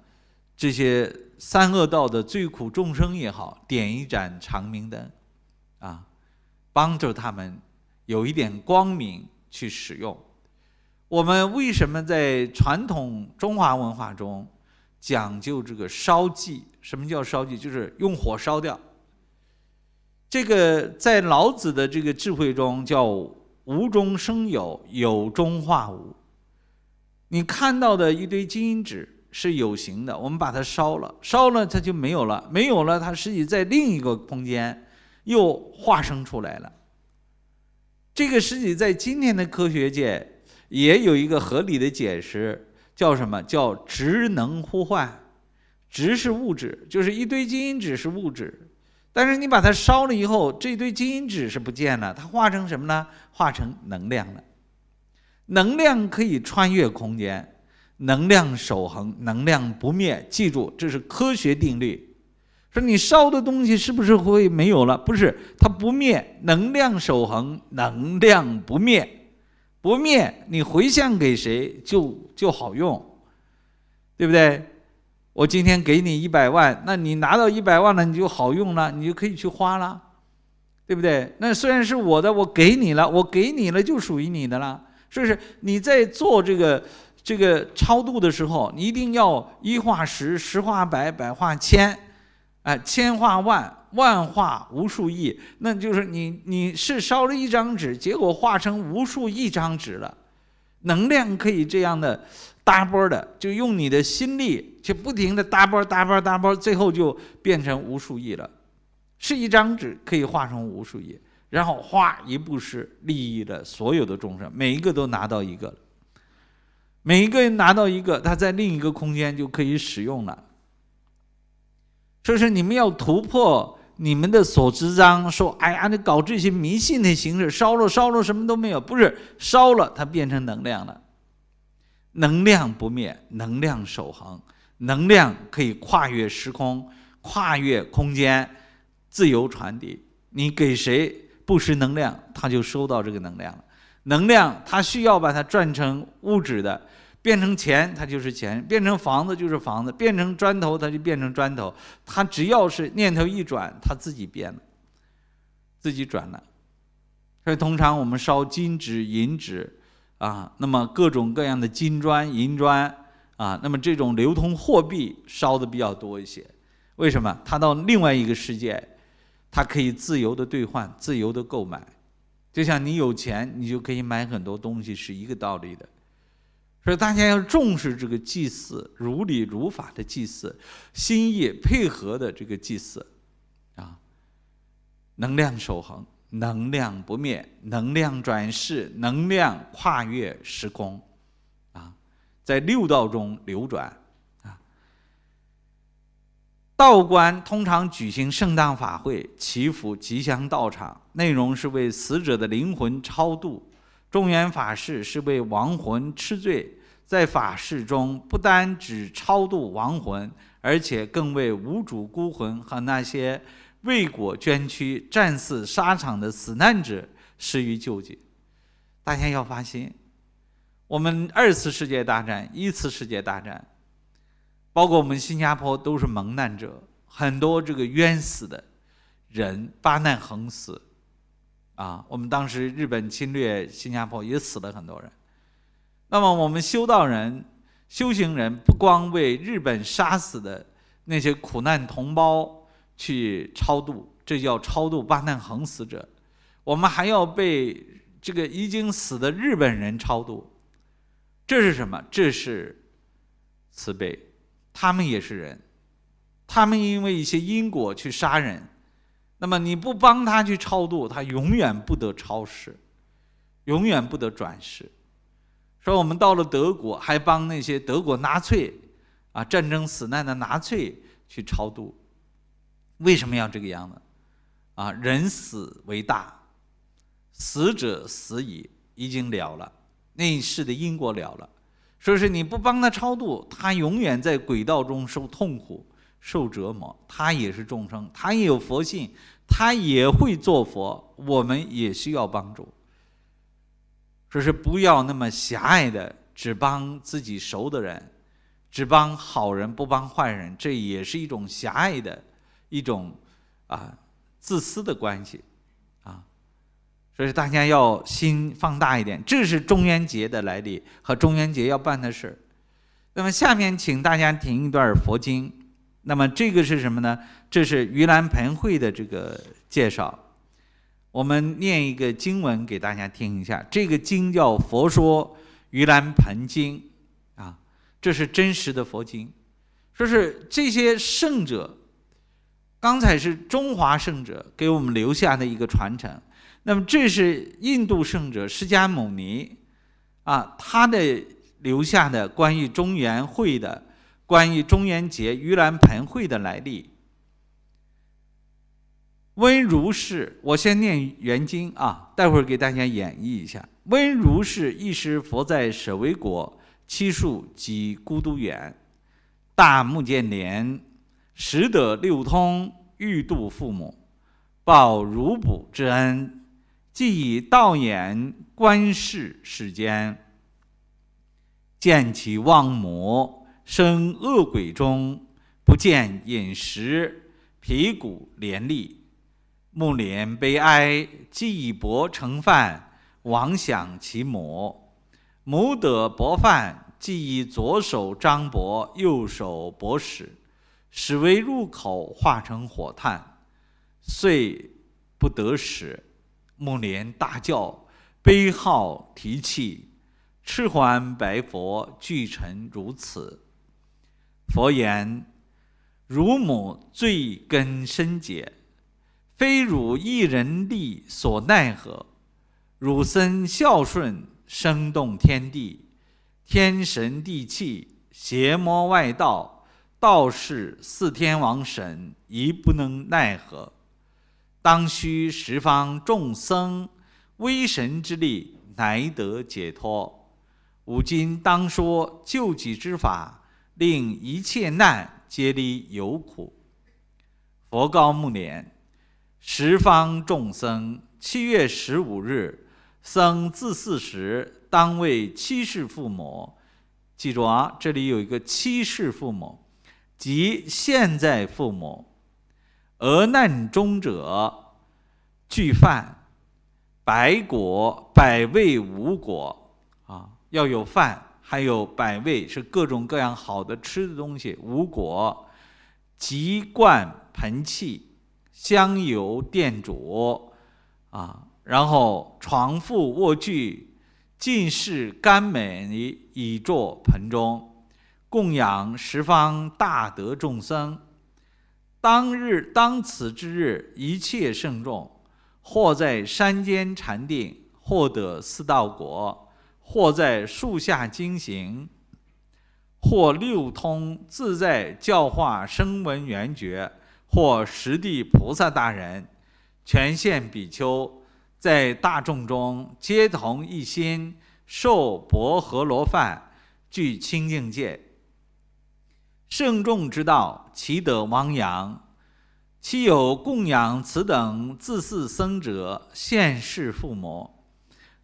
A: 这些三恶道的最苦众生也好，点一盏长明灯，啊，帮助他们有一点光明去使用。我们为什么在传统中华文化中讲究这个烧祭？什么叫烧祭？就是用火烧掉。这个在老子的这个智慧中叫无中生有，有中化无。你看到的一堆金银纸是有形的，我们把它烧了，烧了它就没有了，没有了它实际在另一个空间又化生出来了。这个实际在今天的科学界。也有一个合理的解释，叫什么叫职能互换。值是物质，就是一堆金银纸是物质，但是你把它烧了以后，这堆金银纸是不见了，它化成什么呢？化成能量了。能量可以穿越空间，能量守恒，能量不灭。记住，这是科学定律。说你烧的东西是不是会没有了？不是，它不灭，能量守恒，能量不灭。不灭，你回向给谁就就好用，对不对？我今天给你一百万，那你拿到一百万了，你就好用了，你就可以去花了，对不对？那虽然是我的，我给你了，我给你了就属于你的了。是不是？你在做这个这个超度的时候，你一定要一化十，十化百，百化千，哎，千化万。万化无数亿，那就是你，你是烧了一张纸，结果化成无数亿张纸了。能量可以这样的搭波的，就用你的心力去不停的搭波、搭波、搭波，最后就变成无数亿了。是一张纸可以化成无数亿，然后化一部是利益的所有的众生，每一个都拿到一个了。每一个人拿到一个，他在另一个空间就可以使用了。所以说，你们要突破。你们的所执章说：“哎呀，你搞这些迷信的形式，烧了烧了，什么都没有。不是烧了，它变成能量了。能量不灭，能量守恒，能量可以跨越时空、跨越空间，自由传递。你给谁布施能量，他就收到这个能量了。能量它需要把它转成物质的。”变成钱，它就是钱；变成房子，就是房子；变成砖头，它就变成砖头。它只要是念头一转，它自己变了，自己转了。所以，通常我们烧金纸、银纸，啊，那么各种各样的金砖、银砖，啊，那么这种流通货币烧的比较多一些。为什么？它到另外一个世界，它可以自由的兑换、自由的购买。就像你有钱，你就可以买很多东西，是一个道理的。所以大家要重视这个祭祀，如理如法的祭祀，心意配合的这个祭祀，啊，能量守恒，能量不灭，能量转世，能量跨越时空，啊，在六道中流转，啊。道观通常举行圣诞法会，祈福吉祥道场，内容是为死者的灵魂超度。中原法事是为亡魂吃罪，在法事中不单只超度亡魂，而且更为无主孤魂和那些为国捐躯、战死沙场的死难者施予救济。大家要发心。我们二次世界大战、一次世界大战，包括我们新加坡都是蒙难者，很多这个冤死的人，八难横死。啊，我们当时日本侵略新加坡也死了很多人，那么我们修道人、修行人不光为日本杀死的那些苦难同胞去超度，这叫超度八难横死者，我们还要被这个已经死的日本人超度，这是什么？这是慈悲，他们也是人，他们因为一些因果去杀人。那么你不帮他去超度，他永远不得超世，永远不得转世。说我们到了德国，还帮那些德国纳粹啊，战争死难的纳粹去超度，为什么要这个样子？啊，人死为大，死者死矣，已经了了，那一世的因果了了。说是你不帮他超度，他永远在轨道中受痛苦。受折磨，他也是众生，他也有佛性，他也会做佛。我们也需要帮助。说是不要那么狭隘的，只帮自己熟的人，只帮好人不帮坏人，这也是一种狭隘的，一种啊自私的关系啊。所以大家要心放大一点。这是中元节的来历和中元节要办的事儿。那么下面请大家听一段佛经。那么这个是什么呢？这是《盂兰盆会》的这个介绍。我们念一个经文给大家听一下。这个经叫《佛说盂兰盆经》，啊，这是真实的佛经。说是这些圣者，刚才是中华圣者给我们留下的一个传承。那么这是印度圣者释迦牟尼啊，他的留下的关于中原会的。关于中元节盂兰盆会的来历，温如是，我先念原经啊，待会儿给大家演绎一下。温如是一时佛在舍卫国，七数即孤独园，大目犍连识得六通，欲度父母，报如补之恩，即以道眼观世世间，见其忘母。生恶鬼中，不见饮食，皮骨连立。目莲悲哀，既以薄成饭，妄想其母。母得薄饭，即以左手张薄，右手薄使，使为入口化成火炭，遂不得食。目莲大叫，悲号啼泣。赤环白佛俱成如此。佛言：“汝母罪根深结，非汝一人力所奈何。汝僧孝顺，生动天地，天神地气，邪魔外道，道士四天王神亦不能奈何。当需十方众僧威神之力，乃得解脱。吾今当说救济之法。”令一切难皆离有苦。佛告木莲：十方众生，七月十五日，僧自四时当为七世父母。记住啊，这里有一个七世父母，即现在父母。而难中者，俱犯。百果百味无果啊，要有饭。还有百味是各种各样好的吃的东西，五果、籍贯盆器、香油、殿主，啊，然后床覆卧具，尽是甘美，以作盆中供养十方大德众生。当日当此之日，一切圣众，或在山间禅定，获得四道果。或在树下经行，或六通自在教化声闻缘觉，或十地菩萨大人，全现比丘，在大众中皆同一心，受薄荷罗饭，具清净戒。圣众之道，其德汪洋，其有供养此等自是僧者，现世父母。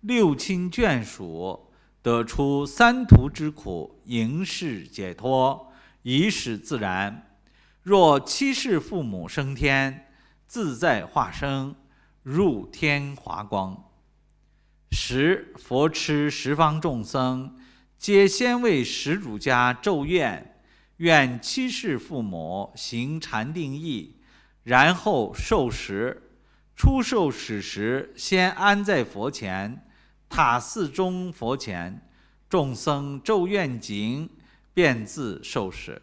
A: 六亲眷属得出三途之苦，迎世解脱，以使自然。若七世父母升天，自在化生，入天华光。十佛吃十方众生，皆先为始主家咒愿，愿七世父母行禅定意，然后受食。出受食时，先安在佛前。塔寺中佛前，众僧咒愿经，便自受持，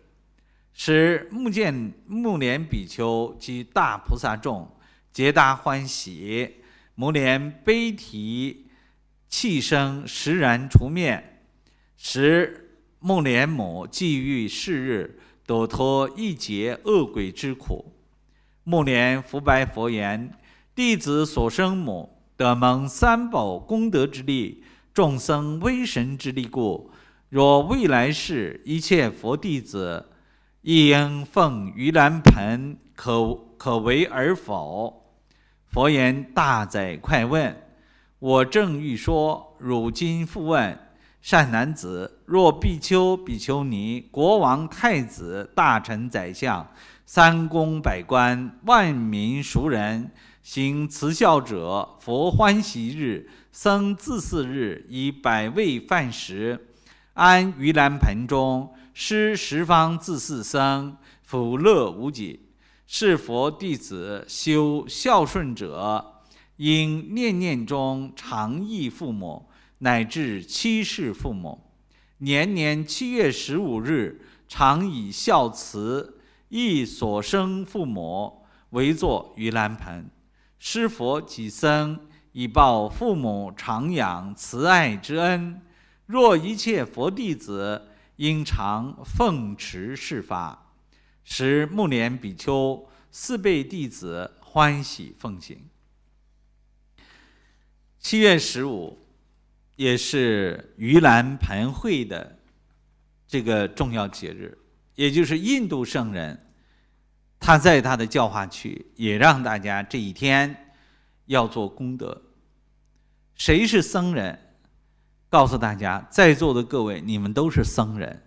A: 使目见目连比丘及大菩萨众皆大欢喜。目连悲啼泣声，时然除面。持目连母既遇是日，躲脱一劫恶鬼之苦。目连复白佛言：“弟子所生母。”得蒙三宝功德之力，众生威神之力故。若未来世一切佛弟子，亦应奉盂兰盆，可可为而否？佛言：“大哉，快问！我正欲说，汝今复问。善男子，若比丘、比丘尼、国王、太子、大臣、宰相、三公、百官、万民、俗人。”行慈孝者，佛欢喜日，僧自是日以百味饭食，安盂兰盆中，施十方自是僧，福乐无极。是佛弟子修孝顺者，应念念中常忆父母，乃至七世父母。年年七月十五日，常以孝慈忆所生父母，为作盂兰盆。施佛及僧，以报父母长养慈爱之恩。若一切佛弟子应常奉持是法，使暮年比丘四辈弟子欢喜奉行。七月十五，也是盂兰盆会的这个重要节日，也就是印度圣人。他在他的教化区也让大家这一天要做功德。谁是僧人？告诉大家，在座的各位，你们都是僧人。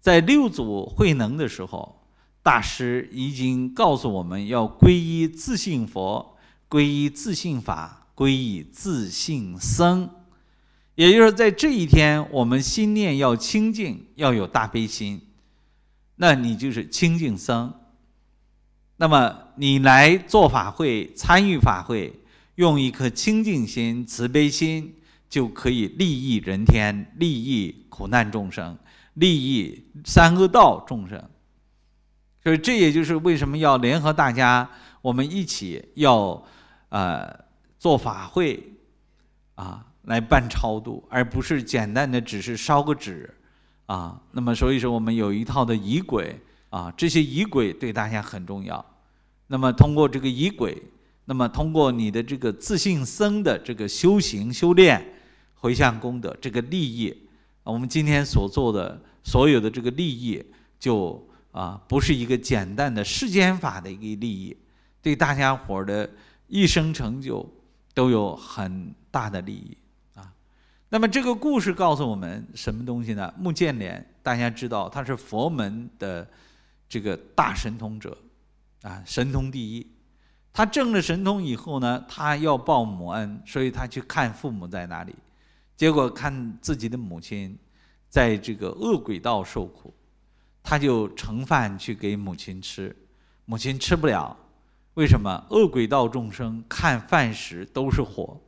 A: 在六祖慧能的时候，大师已经告诉我们要皈依自信佛，皈依自信法，皈依自信僧。也就是在这一天，我们心念要清净，要有大悲心，那你就是清净僧。那么你来做法会，参与法会，用一颗清净心、慈悲心，就可以利益人天，利益苦难众生，利益三恶道众生。所以这也就是为什么要联合大家，我们一起要，呃，做法会，啊，来办超度，而不是简单的只是烧个纸，啊。那么所以说我们有一套的仪轨，啊，这些仪轨对大家很重要。那么通过这个仪轨，那么通过你的这个自信僧的这个修行修炼，回向功德这个利益，我们今天所做的所有的这个利益，就啊不是一个简单的世间法的一个利益，对大家伙的一生成就都有很大的利益啊。那么这个故事告诉我们什么东西呢？目建连大家知道他是佛门的这个大神通者。啊，神通第一，他证了神通以后呢，他要报母恩，所以他去看父母在哪里，结果看自己的母亲在这个恶鬼道受苦，他就盛饭去给母亲吃，母亲吃不了，为什么？恶鬼道众生看饭食都是火，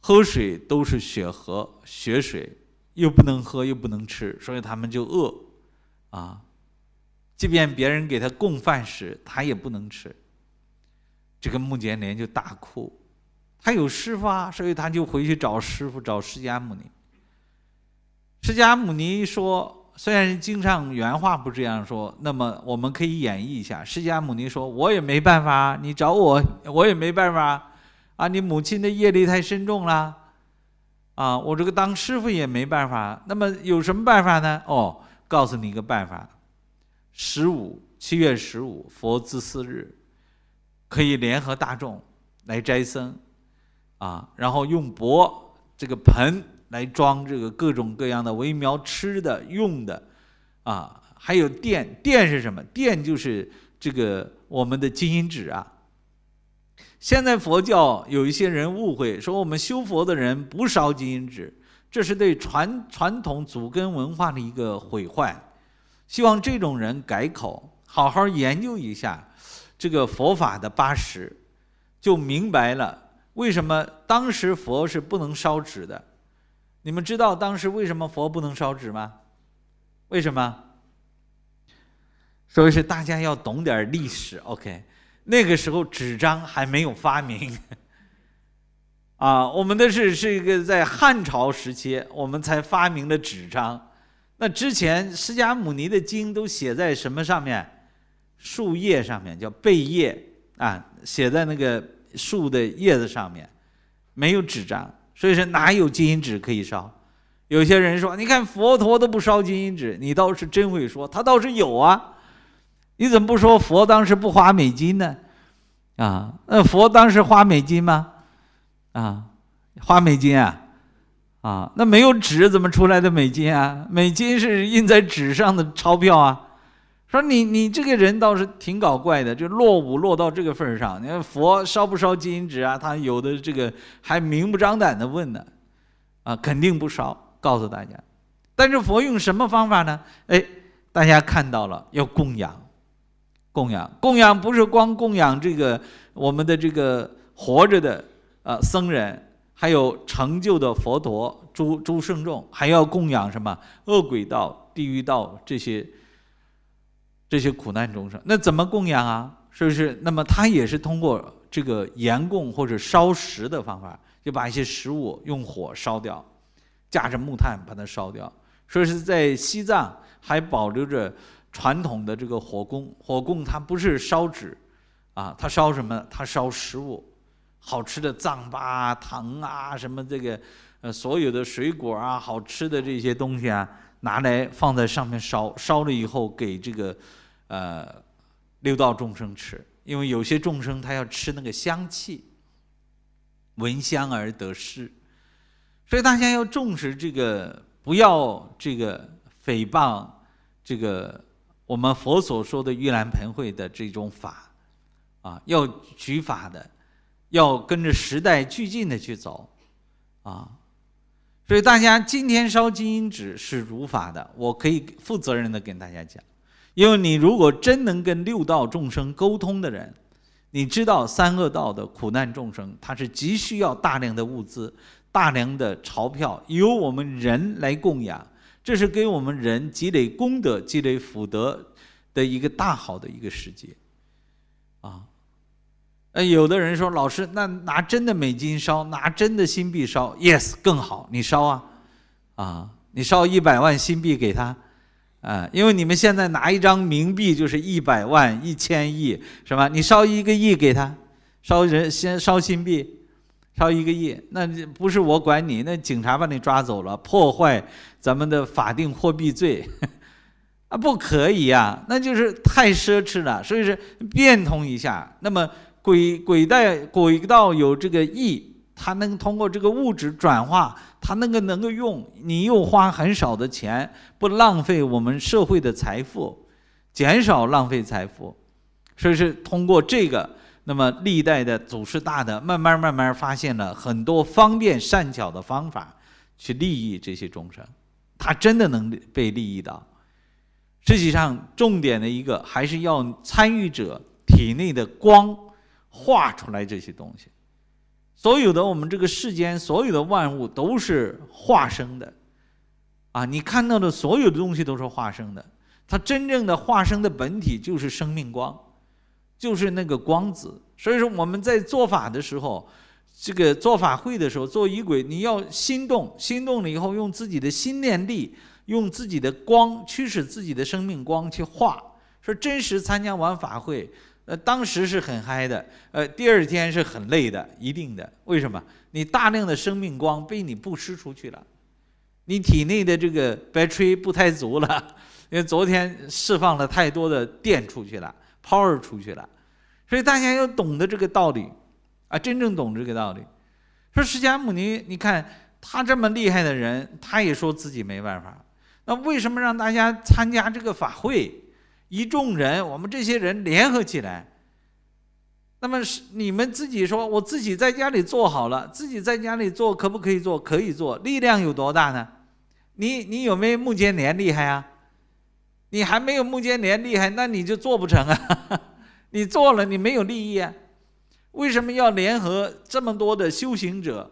A: 喝水都是血河血水，又不能喝又不能吃，所以他们就饿，啊。即便别人给他供饭时，他也不能吃。这个穆结连就大哭，他有师傅啊，所以他就回去找师傅，找释迦牟尼。释迦牟尼说：“虽然经上原话不这样说，那么我们可以演绎一下。”释迦牟尼说：“我也没办法，你找我，我也没办法。啊，你母亲的业力太深重了，啊，我这个当师傅也没办法。那么有什么办法呢？哦，告诉你一个办法。”十五七月十五佛自四日，可以联合大众来斋僧，啊，然后用钵这个盆来装这个各种各样的微苗吃的用的，啊，还有电，电是什么？电就是这个我们的金银纸啊。现在佛教有一些人误会说我们修佛的人不烧金银纸，这是对传传统祖根文化的一个毁坏。希望这种人改口，好好研究一下这个佛法的八十，就明白了为什么当时佛是不能烧纸的。你们知道当时为什么佛不能烧纸吗？为什么？所以是大家要懂点历史。OK，那个时候纸张还没有发明。啊，我们的是是一个在汉朝时期我们才发明了纸张。那之前释迦牟尼的经都写在什么上面？树叶上面，叫贝叶啊，写在那个树的叶子上面，没有纸张，所以说哪有金银纸可以烧？有些人说，你看佛陀都不烧金银纸，你倒是真会说，他倒是有啊，你怎么不说佛当时不花美金呢？啊，那佛当时花美金吗？啊，花美金啊？啊，那没有纸怎么出来的美金啊？美金是印在纸上的钞票啊。说你你这个人倒是挺搞怪的，就落伍落到这个份儿上。你看佛烧不烧金银纸啊？他有的这个还明目张胆的问呢。啊，肯定不烧，告诉大家。但是佛用什么方法呢？哎，大家看到了，要供养，供养，供养不是光供养这个我们的这个活着的啊僧人。还有成就的佛陀，诸诸圣众，还要供养什么恶鬼道、地狱道这些这些苦难众生？那怎么供养啊？是不是？那么他也是通过这个盐供或者烧食的方法，就把一些食物用火烧掉，架着木炭把它烧掉。说是在西藏还保留着传统的这个火供，火供它不是烧纸，啊，它烧什么？它烧食物。好吃的藏巴糖啊，什么这个，呃，所有的水果啊，好吃的这些东西啊，拿来放在上面烧，烧了以后给这个，呃，六道众生吃，因为有些众生他要吃那个香气，闻香而得失，所以大家要重视这个，不要这个诽谤这个我们佛所说的玉兰盆会的这种法，啊，要举法的。要跟着时代俱进的去走，啊，所以大家今天烧金银纸是如法的，我可以负责任的跟大家讲，因为你如果真能跟六道众生沟通的人，你知道三恶道的苦难众生，他是急需要大量的物资、大量的钞票，由我们人来供养，这是给我们人积累功德、积累福德的一个大好的一个时节。那有的人说，老师，那拿真的美金烧，拿真的新币烧，yes 更好，你烧啊，啊，你烧一百万新币给他，啊，因为你们现在拿一张冥币就是一百万一千亿是吧？你烧一个亿给他，烧人先烧新币，烧一个亿，那不是我管你，那警察把你抓走了，破坏咱们的法定货币罪，啊，不可以啊，那就是太奢侈了，所以说变通一下，那么。轨轨道轨道有这个义，它能通过这个物质转化，它那个能够用，你又花很少的钱，不浪费我们社会的财富，减少浪费财富，所以是通过这个，那么历代的祖师大的慢慢慢慢发现了很多方便善巧的方法，去利益这些众生，他真的能被利益到。实际上，重点的一个还是要参与者体内的光。画出来这些东西，所有的我们这个世间，所有的万物都是化生的，啊，你看到的所有的东西都是化生的。它真正的化生的本体就是生命光，就是那个光子。所以说我们在做法的时候，这个做法会的时候做仪轨，你要心动，心动了以后，用自己的心念力，用自己的光驱使自己的生命光去化。说真实参加完法会。呃，当时是很嗨的，呃，第二天是很累的，一定的。为什么？你大量的生命光被你布施出去了，你体内的这个 battery 不太足了，因为昨天释放了太多的电出去了，power 出去了，所以大家要懂得这个道理，啊，真正懂这个道理。说释迦牟尼，你看他这么厉害的人，他也说自己没办法，那为什么让大家参加这个法会？一众人，我们这些人联合起来。那么是你们自己说，我自己在家里做好了，自己在家里做可不可以做？可以做，力量有多大呢？你你有没有木间连厉害啊？你还没有木间连厉害，那你就做不成啊！你做了你没有利益啊？为什么要联合这么多的修行者，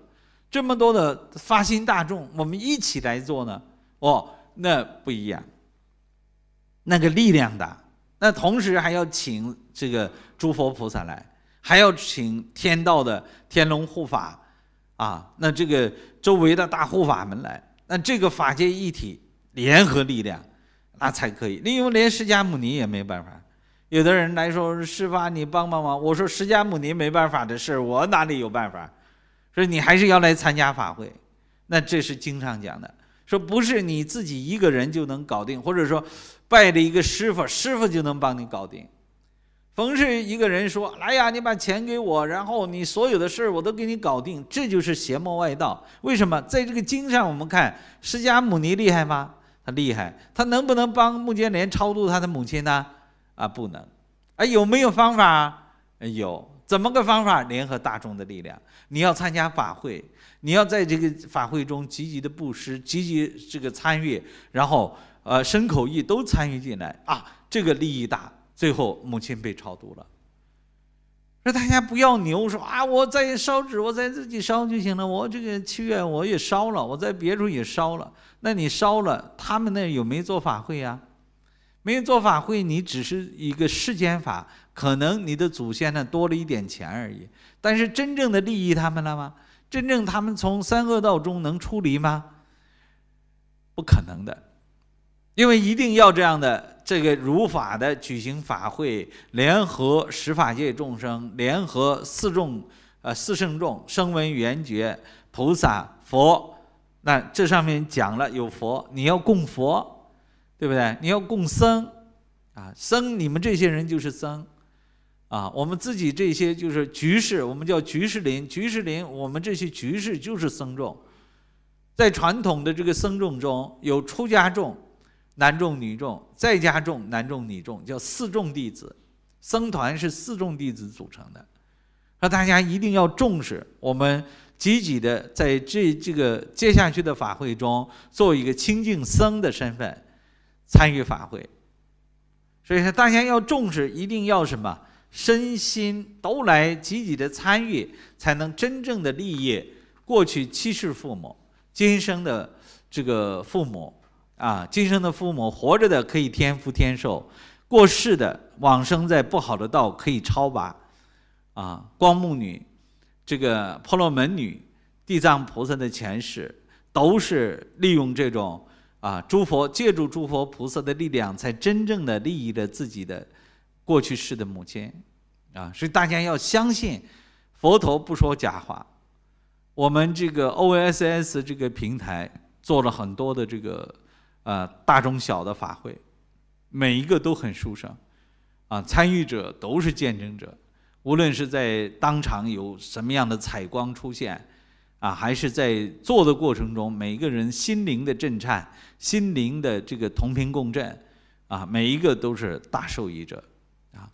A: 这么多的发心大众，我们一起来做呢？哦，那不一样。那个力量大，那同时还要请这个诸佛菩萨来，还要请天道的天龙护法，啊，那这个周围的大护法们来，那这个法界一体联合力量，那才可以。因为连释迦牟尼也没办法。有的人来说，师法你帮帮忙。我说，释迦牟尼没办法的事，我哪里有办法？所以你还是要来参加法会。那这是经常讲的，说不是你自己一个人就能搞定，或者说。拜了一个师傅，师傅就能帮你搞定。逢是一个人说：“来呀，你把钱给我，然后你所有的事儿我都给你搞定。”这就是邪魔外道。为什么在这个经上我们看释迦牟尼厉害吗？他厉害，他能不能帮穆建连超度他的母亲呢？啊，不能。哎，有没有方法？有，怎么个方法？联合大众的力量。你要参加法会，你要在这个法会中积极的布施，积极这个参与，然后。呃，牲口亦都参与进来啊，这个利益大。最后母亲被超度了，说大家不要牛，说啊，我在烧纸，我在自己烧就行了，我这个七月我也烧了，我在别处也烧了。那你烧了，他们那有没做法会呀？没有做法会，你只是一个世间法，可能你的祖先呢多了一点钱而已。但是真正的利益他们了吗？真正他们从三恶道中能出离吗？不可能的。因为一定要这样的，这个如法的举行法会，联合十法界众生，联合四众，呃，四圣众，声闻、缘觉、菩萨、佛。那这上面讲了有佛，你要供佛，对不对？你要供僧，啊，僧，你们这些人就是僧，啊，我们自己这些就是居士，我们叫居士林，居士林，我们这些居士就是僧众。在传统的这个僧众中有出家众。男众、女众，再加众，男众、女众，叫四众弟子。僧团是四众弟子组成的。说大家一定要重视，我们积极的在这这个接下去的法会中，做一个清净僧的身份参与法会。所以说，大家要重视，一定要什么身心都来积极的参与，才能真正的利益过去七世父母、今生的这个父母。啊，今生的父母活着的可以天福天寿，过世的往生在不好的道可以超拔，啊，光目女，这个婆罗门女，地藏菩萨的前世，都是利用这种啊，诸佛借助诸佛菩萨的力量，才真正的利益了自己的过去世的母亲，啊，所以大家要相信佛陀不说假话，我们这个 OSS 这个平台做了很多的这个。啊，大中小的法会，每一个都很殊胜，啊，参与者都是见证者，无论是在当场有什么样的采光出现，啊，还是在做的过程中，每一个人心灵的震颤，心灵的这个同频共振，啊，每一个都是大受益者，啊。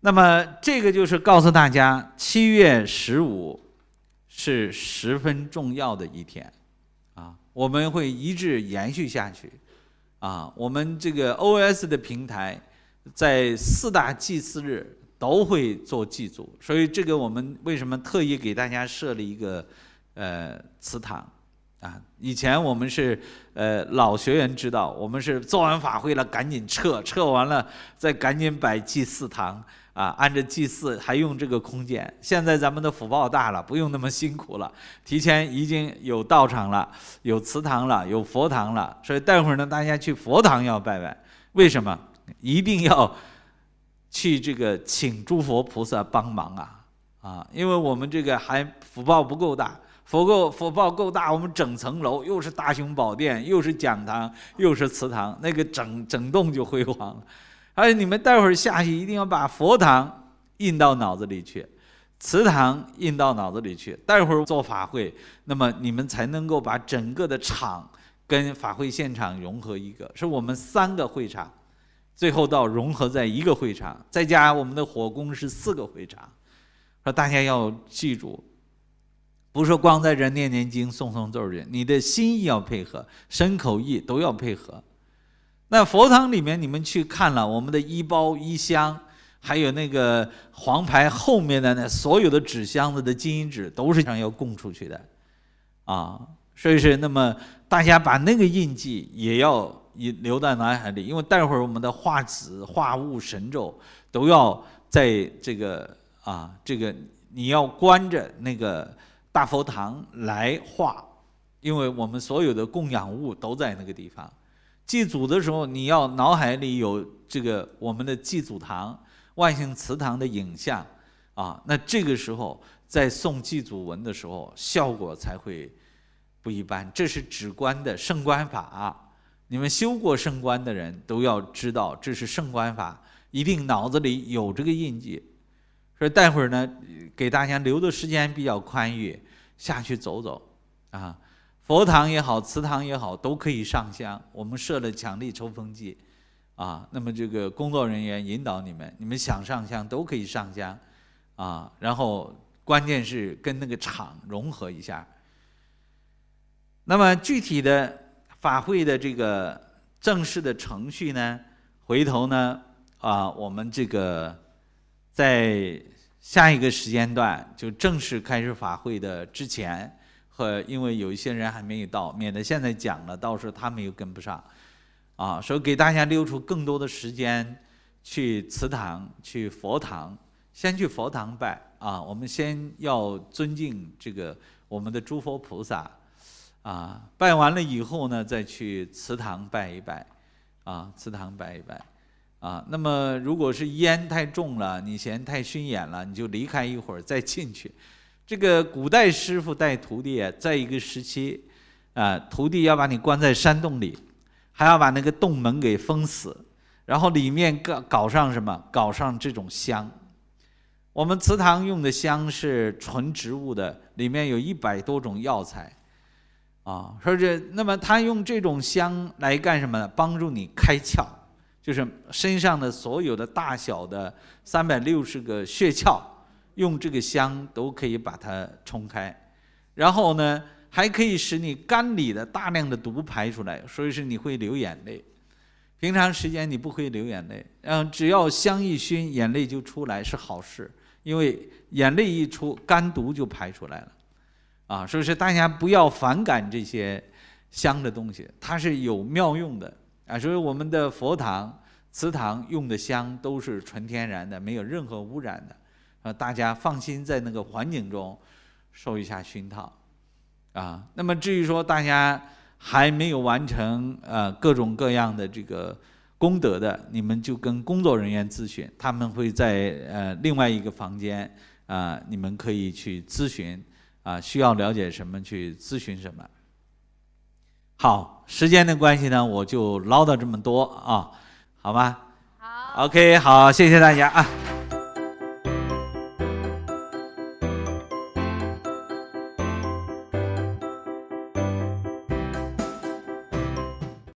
A: 那么，这个就是告诉大家，七月十五是十分重要的一天。我们会一直延续下去，啊，我们这个 OS 的平台在四大祭祀日都会做祭祖，所以这个我们为什么特意给大家设立一个呃祠堂啊？以前我们是呃老学员知道，我们是做完法会了赶紧撤，撤完了再赶紧摆祭祀堂。啊，按着祭祀还用这个空间。现在咱们的福报大了，不用那么辛苦了。提前已经有道场了，有祠堂了，有佛堂了。所以待会儿呢，大家去佛堂要拜拜。为什么？一定要去这个请诸佛菩萨帮忙啊！啊，因为我们这个还福报不够大。佛够，福报够大，我们整层楼又是大雄宝殿，又是讲堂，又是祠堂，那个整整栋就辉煌了。而且你们待会儿下去，一定要把佛堂印到脑子里去，祠堂印到脑子里去。待会儿做法会，那么你们才能够把整个的场跟法会现场融合一个。是我们三个会场，最后到融合在一个会场，再加我们的火供是四个会场。说大家要记住，不是光在这念念经、诵诵咒语，你的心意要配合，身口意都要配合。那佛堂里面，你们去看了，我们的一包一箱，还有那个黄牌后面的那所有的纸箱子的金银纸，都是想要供出去的，啊，所以说，那么大家把那个印记也要留留在脑海里，因为待会儿我们的画纸、画物、神咒都要在这个啊，这个你要关着那个大佛堂来画，因为我们所有的供养物都在那个地方。祭祖的时候，你要脑海里有这个我们的祭祖堂、万姓祠堂的影像，啊，那这个时候在诵祭祖文的时候，效果才会不一般。这是指观的圣观法，你们修过圣观的人都要知道，这是圣观法，一定脑子里有这个印记。所以待会儿呢，给大家留的时间比较宽裕，下去走走，啊。佛堂也好，祠堂也好，都可以上香。我们设了强力抽风机，啊，那么这个工作人员引导你们，你们想上香都可以上香，啊，然后关键是跟那个场融合一下。那么具体的法会的这个正式的程序呢，回头呢，啊，我们这个在下一个时间段就正式开始法会的之前。和因为有一些人还没有到，免得现在讲了，到时候他们又跟不上，啊，所以给大家留出更多的时间去祠堂、去佛堂，先去佛堂拜啊，我们先要尊敬这个我们的诸佛菩萨，啊，拜完了以后呢，再去祠堂拜一拜，啊，祠堂拜一拜，啊，那么如果是烟太重了，你嫌太熏眼了，你就离开一会儿再进去。这个古代师傅带徒弟啊，在一个时期，啊，徒弟要把你关在山洞里，还要把那个洞门给封死，然后里面搞搞上什么？搞上这种香。我们祠堂用的香是纯植物的，里面有一百多种药材，啊，说是那么他用这种香来干什么？帮助你开窍，就是身上的所有的大小的三百六十个穴窍。用这个香都可以把它冲开，然后呢，还可以使你肝里的大量的毒排出来，所以说你会流眼泪。平常时间你不会流眼泪，嗯，只要香一熏，眼泪就出来，是好事，因为眼泪一出，肝毒就排出来了，啊，所以说大家不要反感这些香的东西，它是有妙用的啊。所以我们的佛堂、祠堂用的香都是纯天然的，没有任何污染的。呃，大家放心，在那个环境中受一下熏陶，啊，那么至于说大家还没有完成呃各种各样的这个功德的，你们就跟工作人员咨询，他们会在呃另外一个房间啊，你们可以去咨询啊，需要了解什么去咨询什么。好，时间的关系呢，我就唠叨这么多啊，好吗？好。OK，好，谢谢大家啊。